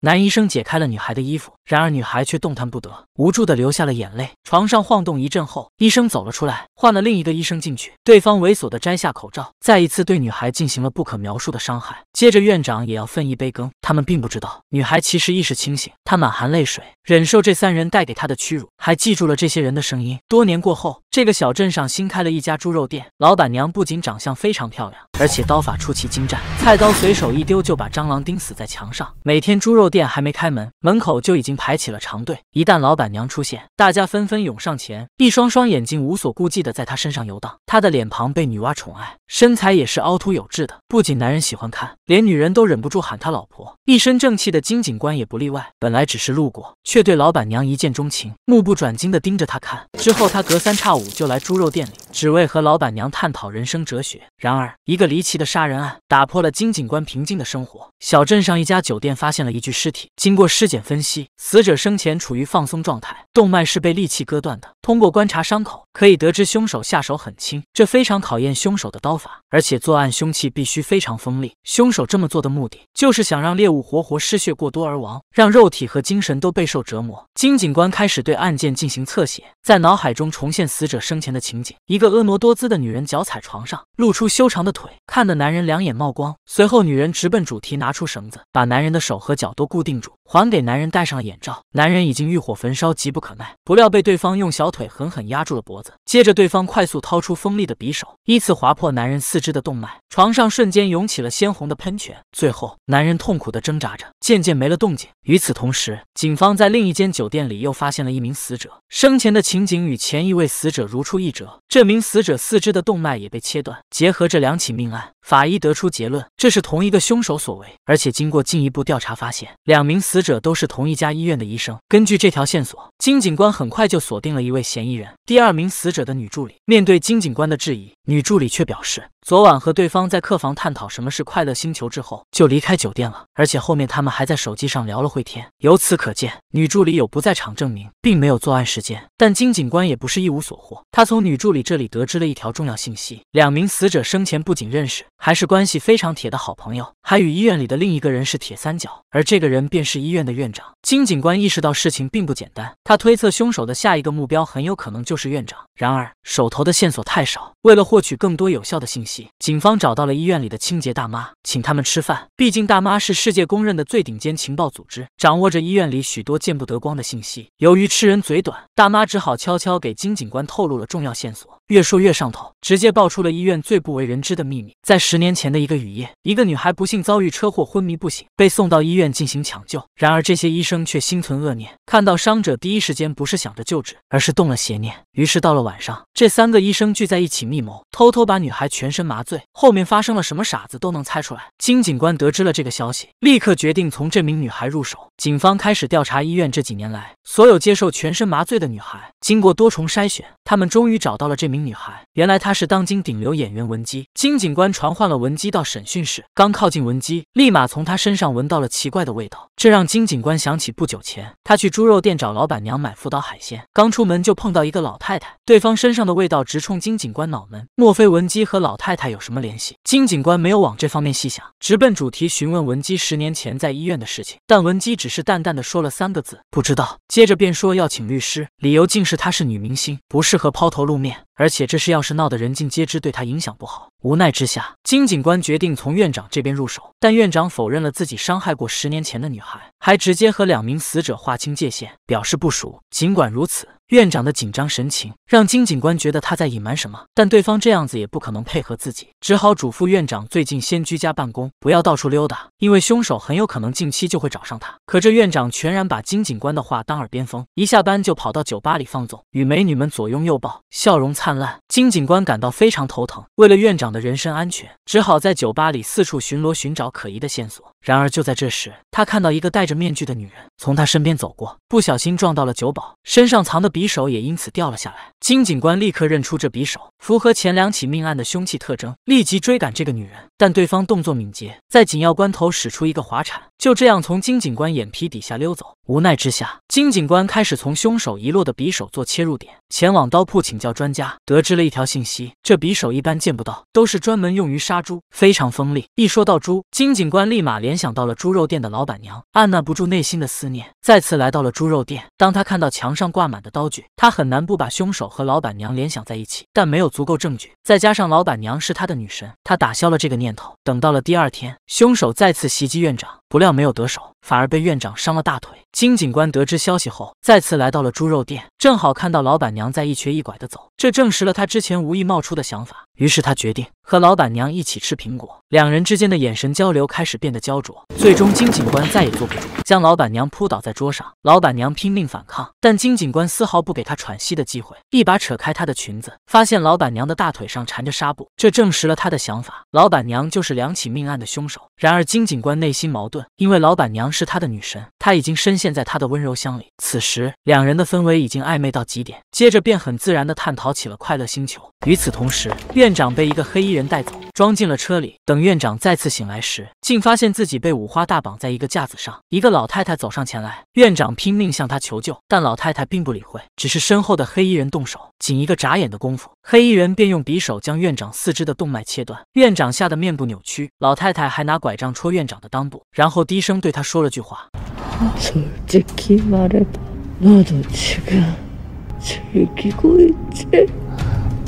男医生解开了女孩的衣服。然而女孩却动弹不得，无助的流下了眼泪。床上晃动一阵后，医生走了出来，换了另一个医生进去。对方猥琐的摘下口罩，再一次对女孩进行了不可描述的伤害。接着院长也要分一杯羹。他们并不知道，女孩其实意识清醒，她满含泪水，忍受这三人带给她的屈辱，还记住了这些人的声音。多年过后，这个小镇上新开了一家猪肉店，老板娘不仅长相非常漂亮，而且刀法出奇精湛，菜刀随手一丢就把蟑螂钉死在墙上。每天猪肉店还没开门，门口就已经。排起了长队，一旦老板娘出现，大家纷纷涌上前，一双双眼睛无所顾忌的在她身上游荡。她的脸庞被女娲宠爱，身材也是凹凸有致的，不仅男人喜欢看，连女人都忍不住喊她老婆。一身正气的金警官也不例外，本来只是路过，却对老板娘一见钟情，目不转睛的盯着她看。之后，他隔三差五就来猪肉店里，只为和老板娘探讨人生哲学。然而，一个离奇的杀人案打破了金警官平静的生活。小镇上一家酒店发现了一具尸体，经过尸检分析。死者生前处于放松状态，动脉是被利器割断的。通过观察伤口，可以得知凶手下手很轻，这非常考验凶手的刀法，而且作案凶器必须非常锋利。凶手这么做的目的就是想让猎物活活失血过多而亡，让肉体和精神都备受折磨。金警官开始对案件进行侧写，在脑海中重现死者生前的情景：一个婀娜多姿的女人脚踩床上，露出修长的腿，看的男人两眼冒光。随后，女人直奔主题，拿出绳子，把男人的手和脚都固定住。还给男人戴上了眼罩，男人已经欲火焚烧，急不可耐，不料被对方用小腿狠狠压住了脖子。接着，对方快速掏出锋利的匕首，依次划破男人四肢的动脉，床上瞬间涌起了鲜红的喷泉。最后，男人痛苦的挣扎着，渐渐没了动静。与此同时，警方在另一间酒店里又发现了一名死者，生前的情景与前一位死者如出一辙。这名死者四肢的动脉也被切断。结合这两起命案，法医得出结论，这是同一个凶手所为。而且，经过进一步调查发现，两名死死者都是同一家医院的医生。根据这条线索，金警官很快就锁定了一位嫌疑人——第二名死者的女助理。面对金警官的质疑，女助理却表示。昨晚和对方在客房探讨什么是快乐星球之后，就离开酒店了。而且后面他们还在手机上聊了会天。由此可见，女助理有不在场证明，并没有作案时间。但金警官也不是一无所获，他从女助理这里得知了一条重要信息：两名死者生前不仅认识，还是关系非常铁的好朋友，还与医院里的另一个人是铁三角，而这个人便是医院的院长。金警官意识到事情并不简单，他推测凶手的下一个目标很有可能就是院长。然而手头的线索太少，为了获取更多有效的信息。警方找到了医院里的清洁大妈，请他们吃饭。毕竟大妈是世界公认的最顶尖情报组织，掌握着医院里许多见不得光的信息。由于吃人嘴短，大妈只好悄悄给金警官透露了重要线索。越说越上头，直接爆出了医院最不为人知的秘密。在十年前的一个雨夜，一个女孩不幸遭遇车祸，昏迷不醒，被送到医院进行抢救。然而，这些医生却心存恶念，看到伤者第一时间不是想着救治，而是动了邪念。于是到了晚上，这三个医生聚在一起密谋，偷偷把女孩全身麻醉。后面发生了什么，傻子都能猜出来。金警官得知了这个消息，立刻决定从这名女孩入手。警方开始调查医院这几年来所有接受全身麻醉的女孩，经过多重筛选，他们终于找到了这名。名女孩，原来她是当今顶流演员文姬。金警官传唤了文姬到审讯室，刚靠近文姬，立马从她身上闻到了奇怪的味道，这让金警官想起不久前他去猪肉店找老板娘买福岛海鲜，刚出门就碰到一个老太太，对方身上的味道直冲金警官脑门。莫非文姬和老太太有什么联系？金警官没有往这方面细想，直奔主题询问文姬十年前在医院的事情，但文姬只是淡淡的说了三个字，不知道，接着便说要请律师，理由竟是她是女明星，不适合抛头露面。而且这事要是闹得人尽皆知，对他影响不好。无奈之下，金警官决定从院长这边入手，但院长否认了自己伤害过十年前的女孩，还直接和两名死者划清界限，表示不熟。尽管如此，院长的紧张神情让金警官觉得他在隐瞒什么，但对方这样子也不可能配合自己，只好嘱咐院长最近先居家办公，不要到处溜达，因为凶手很有可能近期就会找上他。可这院长全然把金警官的话当耳边风，一下班就跑到酒吧里放纵，与美女们左拥右抱，笑容灿烂。金警官感到非常头疼，为了院长。的人身安全，只好在酒吧里四处巡逻，寻找可疑的线索。然而，就在这时，他看到一个戴着面具的女人从他身边走过，不小心撞到了酒保，身上藏的匕首也因此掉了下来。金警官立刻认出这匕首符合前两起命案的凶器特征，立即追赶这个女人。但对方动作敏捷，在紧要关头使出一个滑铲。就这样从金警官眼皮底下溜走。无奈之下，金警官开始从凶手遗落的匕首做切入点，前往刀铺请教专家，得知了一条信息：这匕首一般见不到，都是专门用于杀猪，非常锋利。一说到猪，金警官立马联想到了猪肉店的老板娘，按捺不住内心的思念，再次来到了猪肉店。当他看到墙上挂满的刀具，他很难不把凶手和老板娘联想在一起。但没有足够证据，再加上老板娘是他的女神，他打消了这个念头。等到了第二天，凶手再次袭击院长，不料。样没有得手。反而被院长伤了大腿。金警官得知消息后，再次来到了猪肉店，正好看到老板娘在一瘸一拐的走，这证实了他之前无意冒出的想法。于是他决定和老板娘一起吃苹果。两人之间的眼神交流开始变得焦灼，最终金警官再也坐不住，将老板娘扑倒在桌上。老板娘拼命反抗，但金警官丝毫不给她喘息的机会，一把扯开她的裙子，发现老板娘的大腿上缠着纱布，这证实了他的想法：老板娘就是两起命案的凶手。然而金警官内心矛盾，因为老板娘。是他的女神，他已经深陷在他的温柔乡里。此时，两人的氛围已经暧昧到极点，接着便很自然地探讨起了《快乐星球》。与此同时，院长被一个黑衣人带走，装进了车里。等院长再次醒来时，竟发现自己被五花大绑在一个架子上。一个老太太走上前来，院长拼命向她求救，但老太太并不理会，只是身后的黑衣人动手。仅一个眨眼的功夫，黑衣人便用匕首将院长四肢的动脉切断。院长吓得面部扭曲，老太太还拿拐杖戳院长的裆部，然后低声对他说。了句话。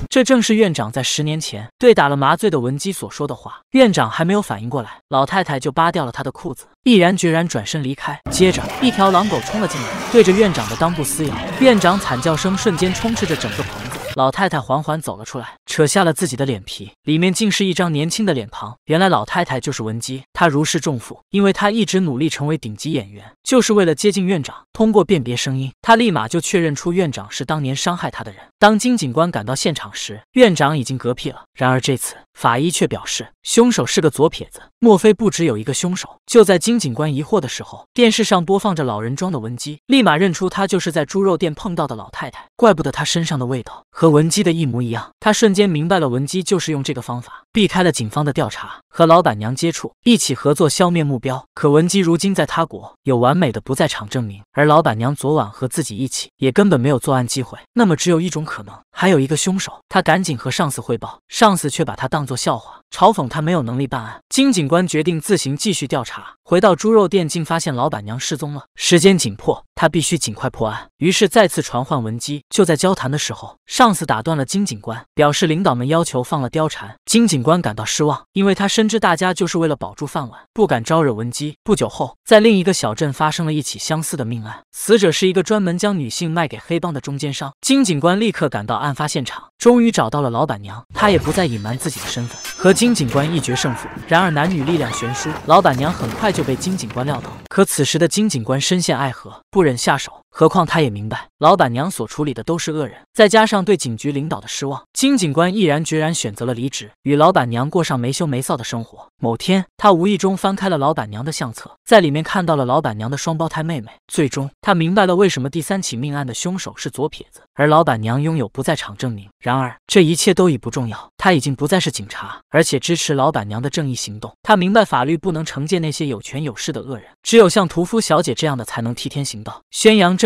这正是院长在十年前对打了麻醉的文姬所说的话。院长还没有反应过来，老太太就扒掉了他的裤子，毅然决然转身离开。接着，一条狼狗冲了进来，对着院长的裆部撕咬，院长惨叫声瞬间充斥着整个棚。子。老太太缓缓走了出来，扯下了自己的脸皮，里面竟是一张年轻的脸庞。原来老太太就是文姬，她如释重负，因为她一直努力成为顶级演员，就是为了接近院长。通过辨别声音，她立马就确认出院长是当年伤害她的人。当金警官赶到现场时，院长已经嗝屁了。然而这次，法医却表示，凶手是个左撇子。莫非不止有一个凶手？就在金警官疑惑的时候，电视上播放着老人装的文姬，立马认出她就是在猪肉店碰到的老太太。怪不得她身上的味道和文姬的一模一样，他瞬间明白了，文姬就是用这个方法避开了警方的调查，和老板娘接触，一起合作消灭目标。可文姬如今在他国有完美的不在场证明，而老板娘昨晚和自己一起，也根本没有作案机会。那么只有一种可能，还有一个凶手。他赶紧和上司汇报，上司却把他当。做笑话嘲讽他没有能力办案，金警官决定自行继续调查。回到猪肉店，竟发现老板娘失踪了。时间紧迫，他必须尽快破案。于是再次传唤文姬。就在交谈的时候，上司打断了金警官，表示领导们要求放了貂蝉。金警官感到失望，因为他深知大家就是为了保住饭碗，不敢招惹文姬。不久后，在另一个小镇发生了一起相似的命案，死者是一个专门将女性卖给黑帮的中间商。金警官立刻赶到案发现场，终于找到了老板娘。她也不再隐瞒自己的身份，和金警官一决胜负。然而男女力量悬殊，老板娘很快。就被金警官撂倒，可此时的金警官深陷爱河，不忍下手。何况他也明白，老板娘所处理的都是恶人，再加上对警局领导的失望，金警官毅然决然选择了离职，与老板娘过上没羞没臊的生活。某天，他无意中翻开了老板娘的相册，在里面看到了老板娘的双胞胎妹妹。最终，他明白了为什么第三起命案的凶手是左撇子，而老板娘拥有不在场证明。然而，这一切都已不重要，他已经不再是警察，而且支持老板娘的正义行动。他明白，法律不能惩戒那些有权有势的恶人，只有像屠夫小姐这样的，才能替天行道，宣扬正。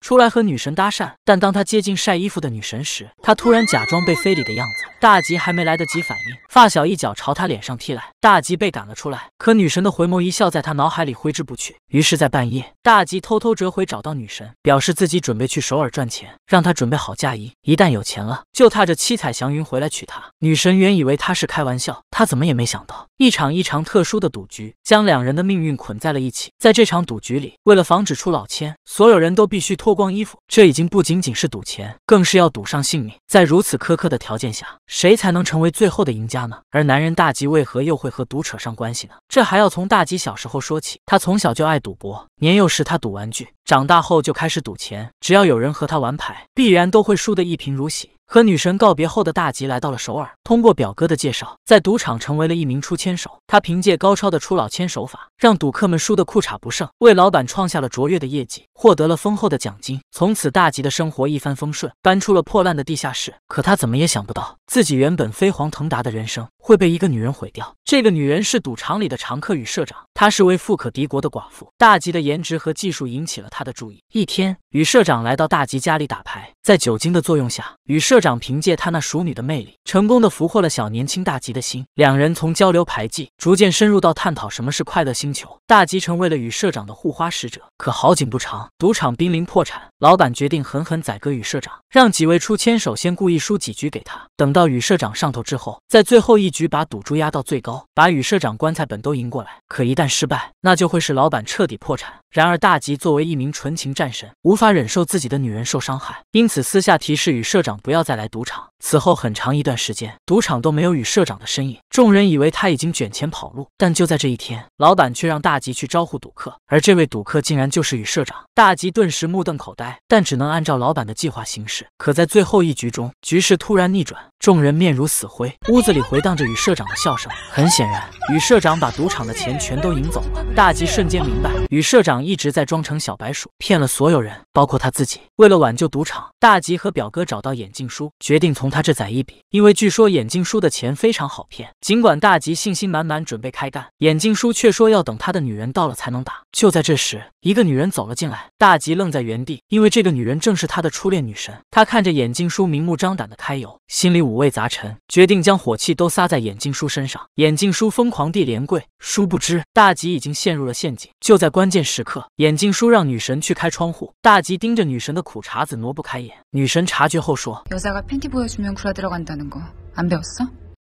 出来和女神搭讪，但当他接近晒衣服的女神时，他突然假装被非礼的样子。大吉还没来得及反应，发小一脚朝他脸上踢来，大吉被赶了出来。可女神的回眸一笑在他脑海里挥之不去。于是，在半夜，大吉偷偷折回找到女神，表示自己准备去首尔赚钱，让她准备好嫁衣，一旦有钱了就踏着七彩祥云回来娶她。女神原以为他是开玩笑，她怎么也没想到，一场异常特殊的赌局将两人的命运捆在了一起。在这场赌局里，为了防止出老千，所有人都必须同。脱光衣服，这已经不仅仅是赌钱，更是要赌上性命。在如此苛刻的条件下，谁才能成为最后的赢家呢？而男人大吉为何又会和赌扯上关系呢？这还要从大吉小时候说起。他从小就爱赌博，年幼时他赌玩具，长大后就开始赌钱。只要有人和他玩牌，必然都会输得一贫如洗。和女神告别后的大吉来到了首尔，通过表哥的介绍，在赌场成为了一名出千手。他凭借高超的出老千手法，让赌客们输得裤衩不剩，为老板创下了卓越的业绩。获得了丰厚的奖金，从此大吉的生活一帆风顺，搬出了破烂的地下室。可他怎么也想不到，自己原本飞黄腾达的人生会被一个女人毁掉。这个女人是赌场里的常客与社长，她是位富可敌国的寡妇。大吉的颜值和技术引起了他的注意。一天，与社长来到大吉家里打牌，在酒精的作用下，与社长凭借他那熟女的魅力，成功的俘获了小年轻大吉的心。两人从交流牌技，逐渐深入到探讨什么是快乐星球。大吉成为了与社长的护花使者。可好景不长。赌场濒临破产，老板决定狠狠宰割羽社长，让几位出千手先故意输几局给他，等到羽社长上头之后，在最后一局把赌注压到最高，把羽社长棺材本都赢过来。可一旦失败，那就会使老板彻底破产。然而大吉作为一名纯情战神，无法忍受自己的女人受伤害，因此私下提示羽社长不要再来赌场。此后很长一段时间，赌场都没有羽社长的身影，众人以为他已经卷钱跑路。但就在这一天，老板却让大吉去招呼赌客，而这位赌客竟然就是羽社长。大吉顿时目瞪口呆，但只能按照老板的计划行事。可在最后一局中，局势突然逆转，众人面如死灰。屋子里回荡着与社长的笑声。很显然，与社长把赌场的钱全都赢走了。大吉瞬间明白，与社长一直在装成小白鼠，骗了所有人，包括他自己。为了挽救赌场，大吉和表哥找到眼镜叔，决定从他这宰一笔。因为据说眼镜叔的钱非常好骗。尽管大吉信心满满，准备开干，眼镜叔却说要等他的女人到了才能打。就在这时，一个女人走了进来。大吉愣在原地，因为这个女人正是他的初恋女神。他看着眼镜叔明目张胆的揩油，心里五味杂陈，决定将火气都撒在眼镜叔身上。眼镜叔疯狂地连跪，殊不知大吉已经陷入了陷阱。就在关键时刻，眼镜叔让女神去开窗户。大吉盯着女神的苦茬子，挪不开眼。女神察觉后说。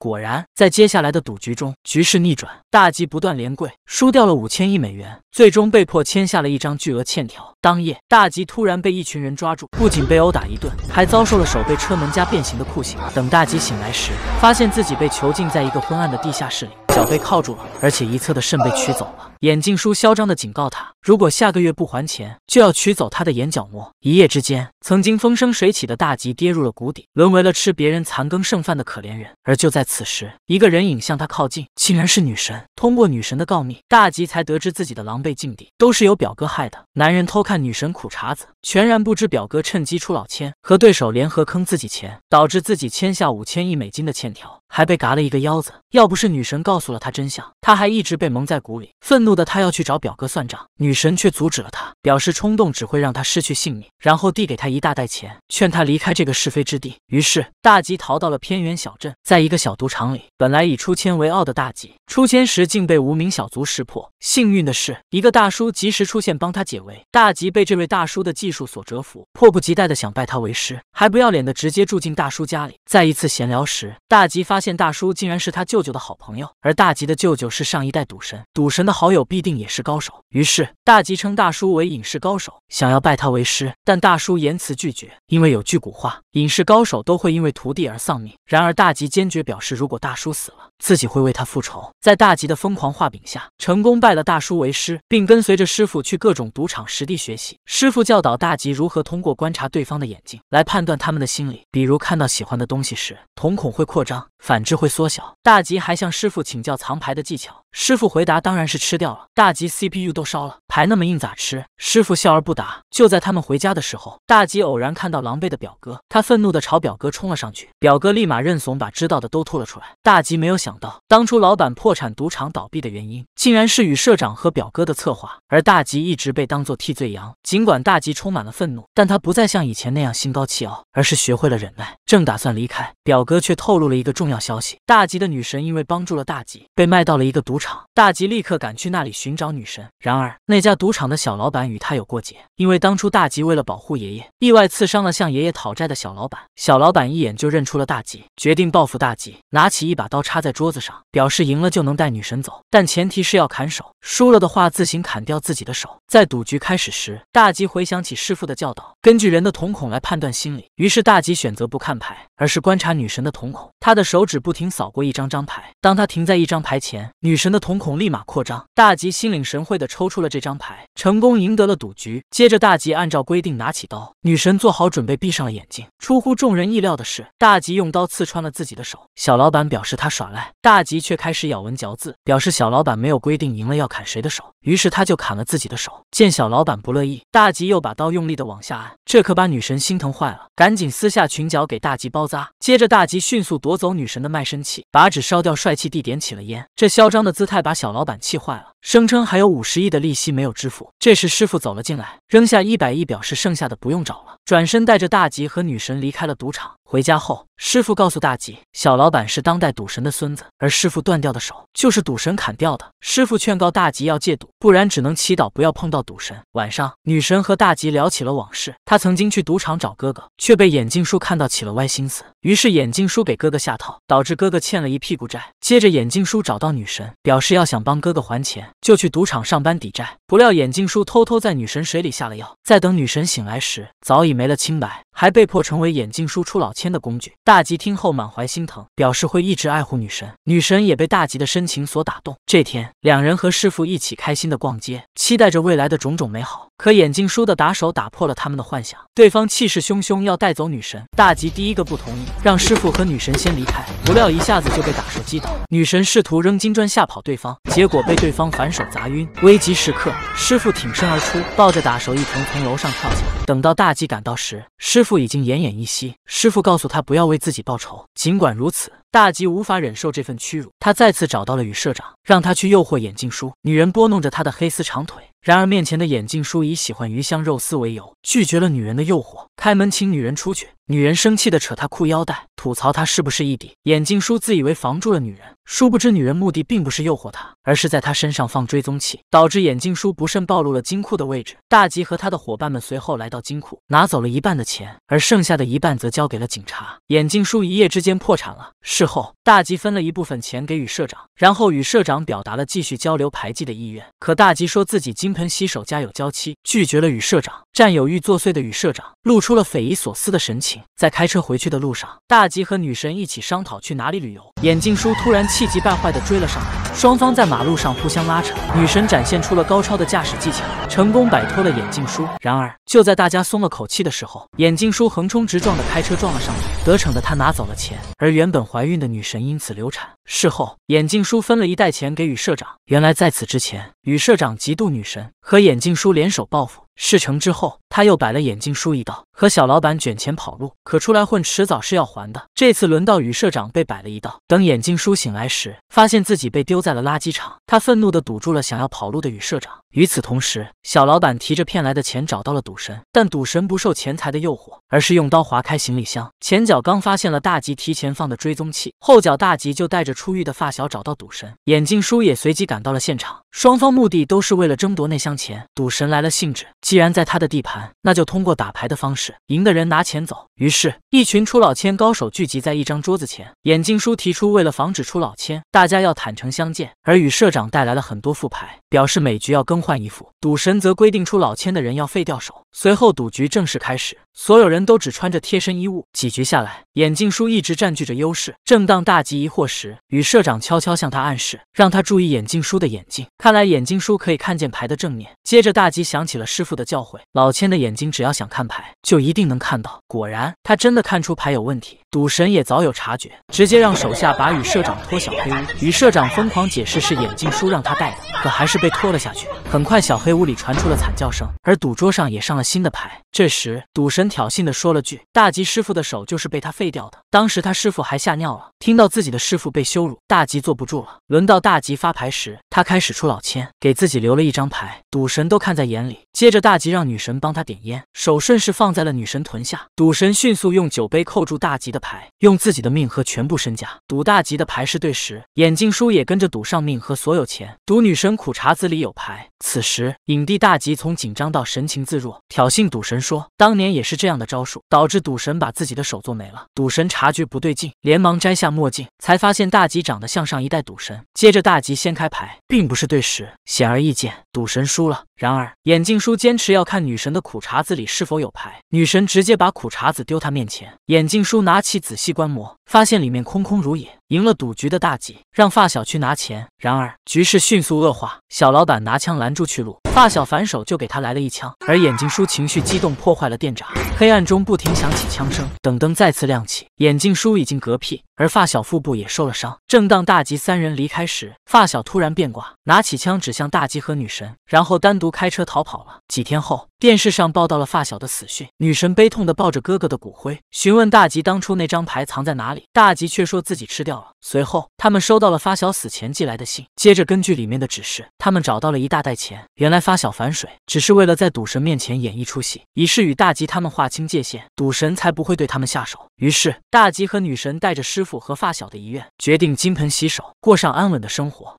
果然，在接下来的赌局中，局势逆转，大吉不断连跪，输掉了五千亿美元，最终被迫签下了一张巨额欠条。当夜，大吉突然被一群人抓住，不仅被殴打一顿，还遭受了手被车门夹变形的酷刑。等大吉醒来时，发现自己被囚禁在一个昏暗的地下室里，脚被铐住了，而且一侧的肾被取走了。眼镜叔嚣张地警告他：“如果下个月不还钱，就要取走他的眼角膜。”一夜之间，曾经风生水起的大吉跌入了谷底，沦为了吃别人残羹剩饭的可怜人。而就在此时，一个人影向他靠近，竟然是女神。通过女神的告密，大吉才得知自己的狼狈境地都是由表哥害的。男人偷看女神苦茬子，全然不知表哥趁机出老千，和对手联合坑自己钱，导致自己签下五千亿美金的欠条。还被嘎了一个腰子，要不是女神告诉了他真相，他还一直被蒙在鼓里。愤怒的他要去找表哥算账，女神却阻止了他，表示冲动只会让他失去性命，然后递给他一大袋钱，劝他离开这个是非之地。于是大吉逃到了偏远小镇，在一个小赌场里，本来以出千为傲的大吉出千时竟被无名小卒识破。幸运的是，一个大叔及时出现帮他解围。大吉被这位大叔的技术所折服，迫不及待的想拜他为师，还不要脸的直接住进大叔家里。在一次闲聊时，大吉发现。见大叔竟然是他舅舅的好朋友，而大吉的舅舅是上一代赌神，赌神的好友必定也是高手。于是大吉称大叔为隐世高手，想要拜他为师，但大叔严辞拒绝，因为有句古话。隐士高手都会因为徒弟而丧命，然而大吉坚决表示，如果大叔死了，自己会为他复仇。在大吉的疯狂画饼下，成功拜了大叔为师，并跟随着师傅去各种赌场实地学习。师傅教导大吉如何通过观察对方的眼睛来判断他们的心理，比如看到喜欢的东西时，瞳孔会扩张，反之会缩小。大吉还向师傅请教藏牌的技巧，师傅回答当然是吃掉了。大吉 CPU 都烧了，牌那么硬咋吃？师傅笑而不答。就在他们回家的时候，大吉偶然看到狼狈的表哥，他。愤怒地朝表哥冲了上去，表哥立马认怂，把知道的都吐了出来。大吉没有想到，当初老板破产、赌场倒闭的原因，竟然是与社长和表哥的策划。而大吉一直被当作替罪羊。尽管大吉充满了愤怒，但他不再像以前那样心高气傲，而是学会了忍耐。正打算离开。表哥却透露了一个重要消息：大吉的女神因为帮助了大吉，被卖到了一个赌场。大吉立刻赶去那里寻找女神。然而，那家赌场的小老板与他有过节，因为当初大吉为了保护爷爷，意外刺伤了向爷爷讨债的小老板。小老板一眼就认出了大吉，决定报复大吉，拿起一把刀插在桌子上，表示赢了就能带女神走，但前提是要砍手；输了的话，自行砍掉自己的手。在赌局开始时，大吉回想起师傅的教导，根据人的瞳孔来判断心理，于是大吉选择不看牌，而是观察。女神的瞳孔，她的手指不停扫过一张张牌。当她停在一张牌前，女神的瞳孔立马扩张。大吉心领神会的抽出了这张牌，成功赢得了赌局。接着，大吉按照规定拿起刀，女神做好准备，闭上了眼睛。出乎众人意料的是，大吉用刀刺穿了自己的手。小老板表示他耍赖，大吉却开始咬文嚼字，表示小老板没有规定赢了要砍谁的手，于是他就砍了自己的手。见小老板不乐意，大吉又把刀用力的往下按，这可把女神心疼坏了，赶紧撕下裙角给大吉包扎。接着。大吉迅速夺走女神的卖身契，把纸烧掉，帅气地点起了烟。这嚣张的姿态把小老板气坏了，声称还有五十亿的利息没有支付。这时，师傅走了进来，扔下一百亿，表示剩下的不用找了，转身带着大吉和女神离开了赌场。回家后，师傅告诉大吉，小老板是当代赌神的孙子，而师傅断掉的手就是赌神砍掉的。师傅劝告大吉要戒赌，不然只能祈祷不要碰到赌神。晚上，女神和大吉聊起了往事，她曾经去赌场找哥哥，却被眼镜叔看到起了歪心思，于是眼镜叔给哥哥下套，导致哥哥欠了一屁股债。接着，眼镜叔找到女神，表示要想帮哥哥还钱，就去赌场上班抵债。不料眼镜叔偷偷在女神水里下了药，在等女神醒来时，早已没了清白，还被迫成为眼镜叔出老。签的工具，大吉听后满怀心疼，表示会一直爱护女神。女神也被大吉的深情所打动。这天，两人和师傅一起开心的逛街，期待着未来的种种美好。可眼镜叔的打手打破了他们的幻想，对方气势汹汹要带走女神。大吉第一个不同意，让师傅和女神先离开。不料一下子就被打手击倒。女神试图扔金砖吓跑对方，结果被对方反手砸晕。危急时刻，师傅挺身而出，抱着打手一同从楼上跳下。等到大吉赶到时，师傅已经奄奄一息。师傅。告诉他不要为自己报仇。尽管如此，大吉无法忍受这份屈辱，他再次找到了雨社长，让他去诱惑眼镜叔。女人拨弄着他的黑丝长腿，然而面前的眼镜叔以喜欢鱼香肉丝为由拒绝了女人的诱惑，开门请女人出去。女人生气地扯他裤腰带，吐槽他是不是异地。眼镜叔自以为防住了女人，殊不知女人目的并不是诱惑他，而是在他身上放追踪器，导致眼镜叔不慎暴露了金库的位置。大吉和他的伙伴们随后来到金库，拿走了一半的钱，而剩下的一半则交给了警察。眼镜叔一夜之间破产了。事后，大吉分了一部分钱给与社长，然后与社长表达了继续交流牌技的意愿。可大吉说自己金盆洗手，家有娇妻，拒绝了与社长。占有欲作祟的羽社长露出了匪夷所思的神情。在开车回去的路上，大吉和女神一起商讨去哪里旅游。眼镜叔突然气急败坏的追了上来，双方在马路上互相拉扯。女神展现出了高超的驾驶技巧，成功摆脱了眼镜叔。然而就在大家松了口气的时候，眼镜叔横冲直撞的开车撞了上来，得逞的他拿走了钱，而原本怀孕的女神因此流产。事后，眼镜叔分了一袋钱给羽社长。原来在此之前，与社长嫉妒女神，和眼镜叔联手报复。事成之后，他又摆了眼镜叔一道。和小老板卷钱跑路，可出来混迟早是要还的。这次轮到雨社长被摆了一道。等眼镜叔醒来时，发现自己被丢在了垃圾场。他愤怒地堵住了想要跑路的雨社长。与此同时，小老板提着骗来的钱找到了赌神，但赌神不受钱财的诱惑，而是用刀划开行李箱。前脚刚发现了大吉提前放的追踪器，后脚大吉就带着出狱的发小找到赌神。眼镜叔也随即赶到了现场，双方目的都是为了争夺那箱钱。赌神来了兴致，既然在他的地盘，那就通过打牌的方式。赢的人拿钱走。于是，一群出老千高手聚集在一张桌子前。眼镜叔提出，为了防止出老千，大家要坦诚相见。而与社长带来了很多副牌。表示每局要更换一副，赌神则规定出老千的人要废掉手。随后赌局正式开始，所有人都只穿着贴身衣物。几局下来，眼镜叔一直占据着优势。正当大吉疑惑时，与社长悄悄向他暗示，让他注意眼镜叔的眼睛。看来眼镜叔可以看见牌的正面。接着大吉想起了师傅的教诲：老千的眼睛只要想看牌，就一定能看到。果然，他真的看出牌有问题。赌神也早有察觉，直接让手下把与社长拖小黑屋。与社长疯狂解释是眼镜叔让他带的，可还是被。被拖了下去。很快，小黑屋里传出了惨叫声，而赌桌上也上了新的牌。这时，赌神挑衅的说了句：“大吉师傅的手就是被他废掉的，当时他师傅还吓尿了。”听到自己的师傅被羞辱，大吉坐不住了。轮到大吉发牌时，他开始出老千，给自己留了一张牌。赌神都看在眼里。接着，大吉让女神帮他点烟，手顺势放在了女神臀下。赌神迅速用酒杯扣住大吉的牌，用自己的命和全部身家赌大吉的牌是对时，眼镜叔也跟着赌上命和所有钱，赌女神苦茶。子里有牌。此时，影帝大吉从紧张到神情自若，挑衅赌神说：“当年也是这样的招数，导致赌神把自己的手做没了。”赌神察觉不对劲，连忙摘下墨镜，才发现大吉长得像上一代赌神。接着，大吉掀开牌，并不是对时，显而易见，赌神输了。然而，眼镜叔坚持要看女神的苦茬子里是否有牌，女神直接把苦茬子丢他面前，眼镜叔拿起仔细观摩，发现里面空空如也。赢了赌局的大吉让发小去拿钱，然而局势迅速恶化，小老板拿枪拦住去路，发小反手就给他来了一枪，而眼镜叔情绪激动破坏了电闸，黑暗中不停响起枪声，等灯再次亮起，眼镜叔已经嗝屁。而发小腹部也受了伤。正当大吉三人离开时，发小突然变卦，拿起枪指向大吉和女神，然后单独开车逃跑了。几天后，电视上报道了发小的死讯。女神悲痛地抱着哥哥的骨灰，询问大吉当初那张牌藏在哪里。大吉却说自己吃掉了。随后，他们收到了发小死前寄来的信，接着根据里面的指示，他们找到了一大袋钱。原来发小反水，只是为了在赌神面前演一出戏，以示与大吉他们划清界限，赌神才不会对他们下手。于是，大吉和女神带着尸。符合发小的遗愿，决定金盆洗手，过上安稳的生活。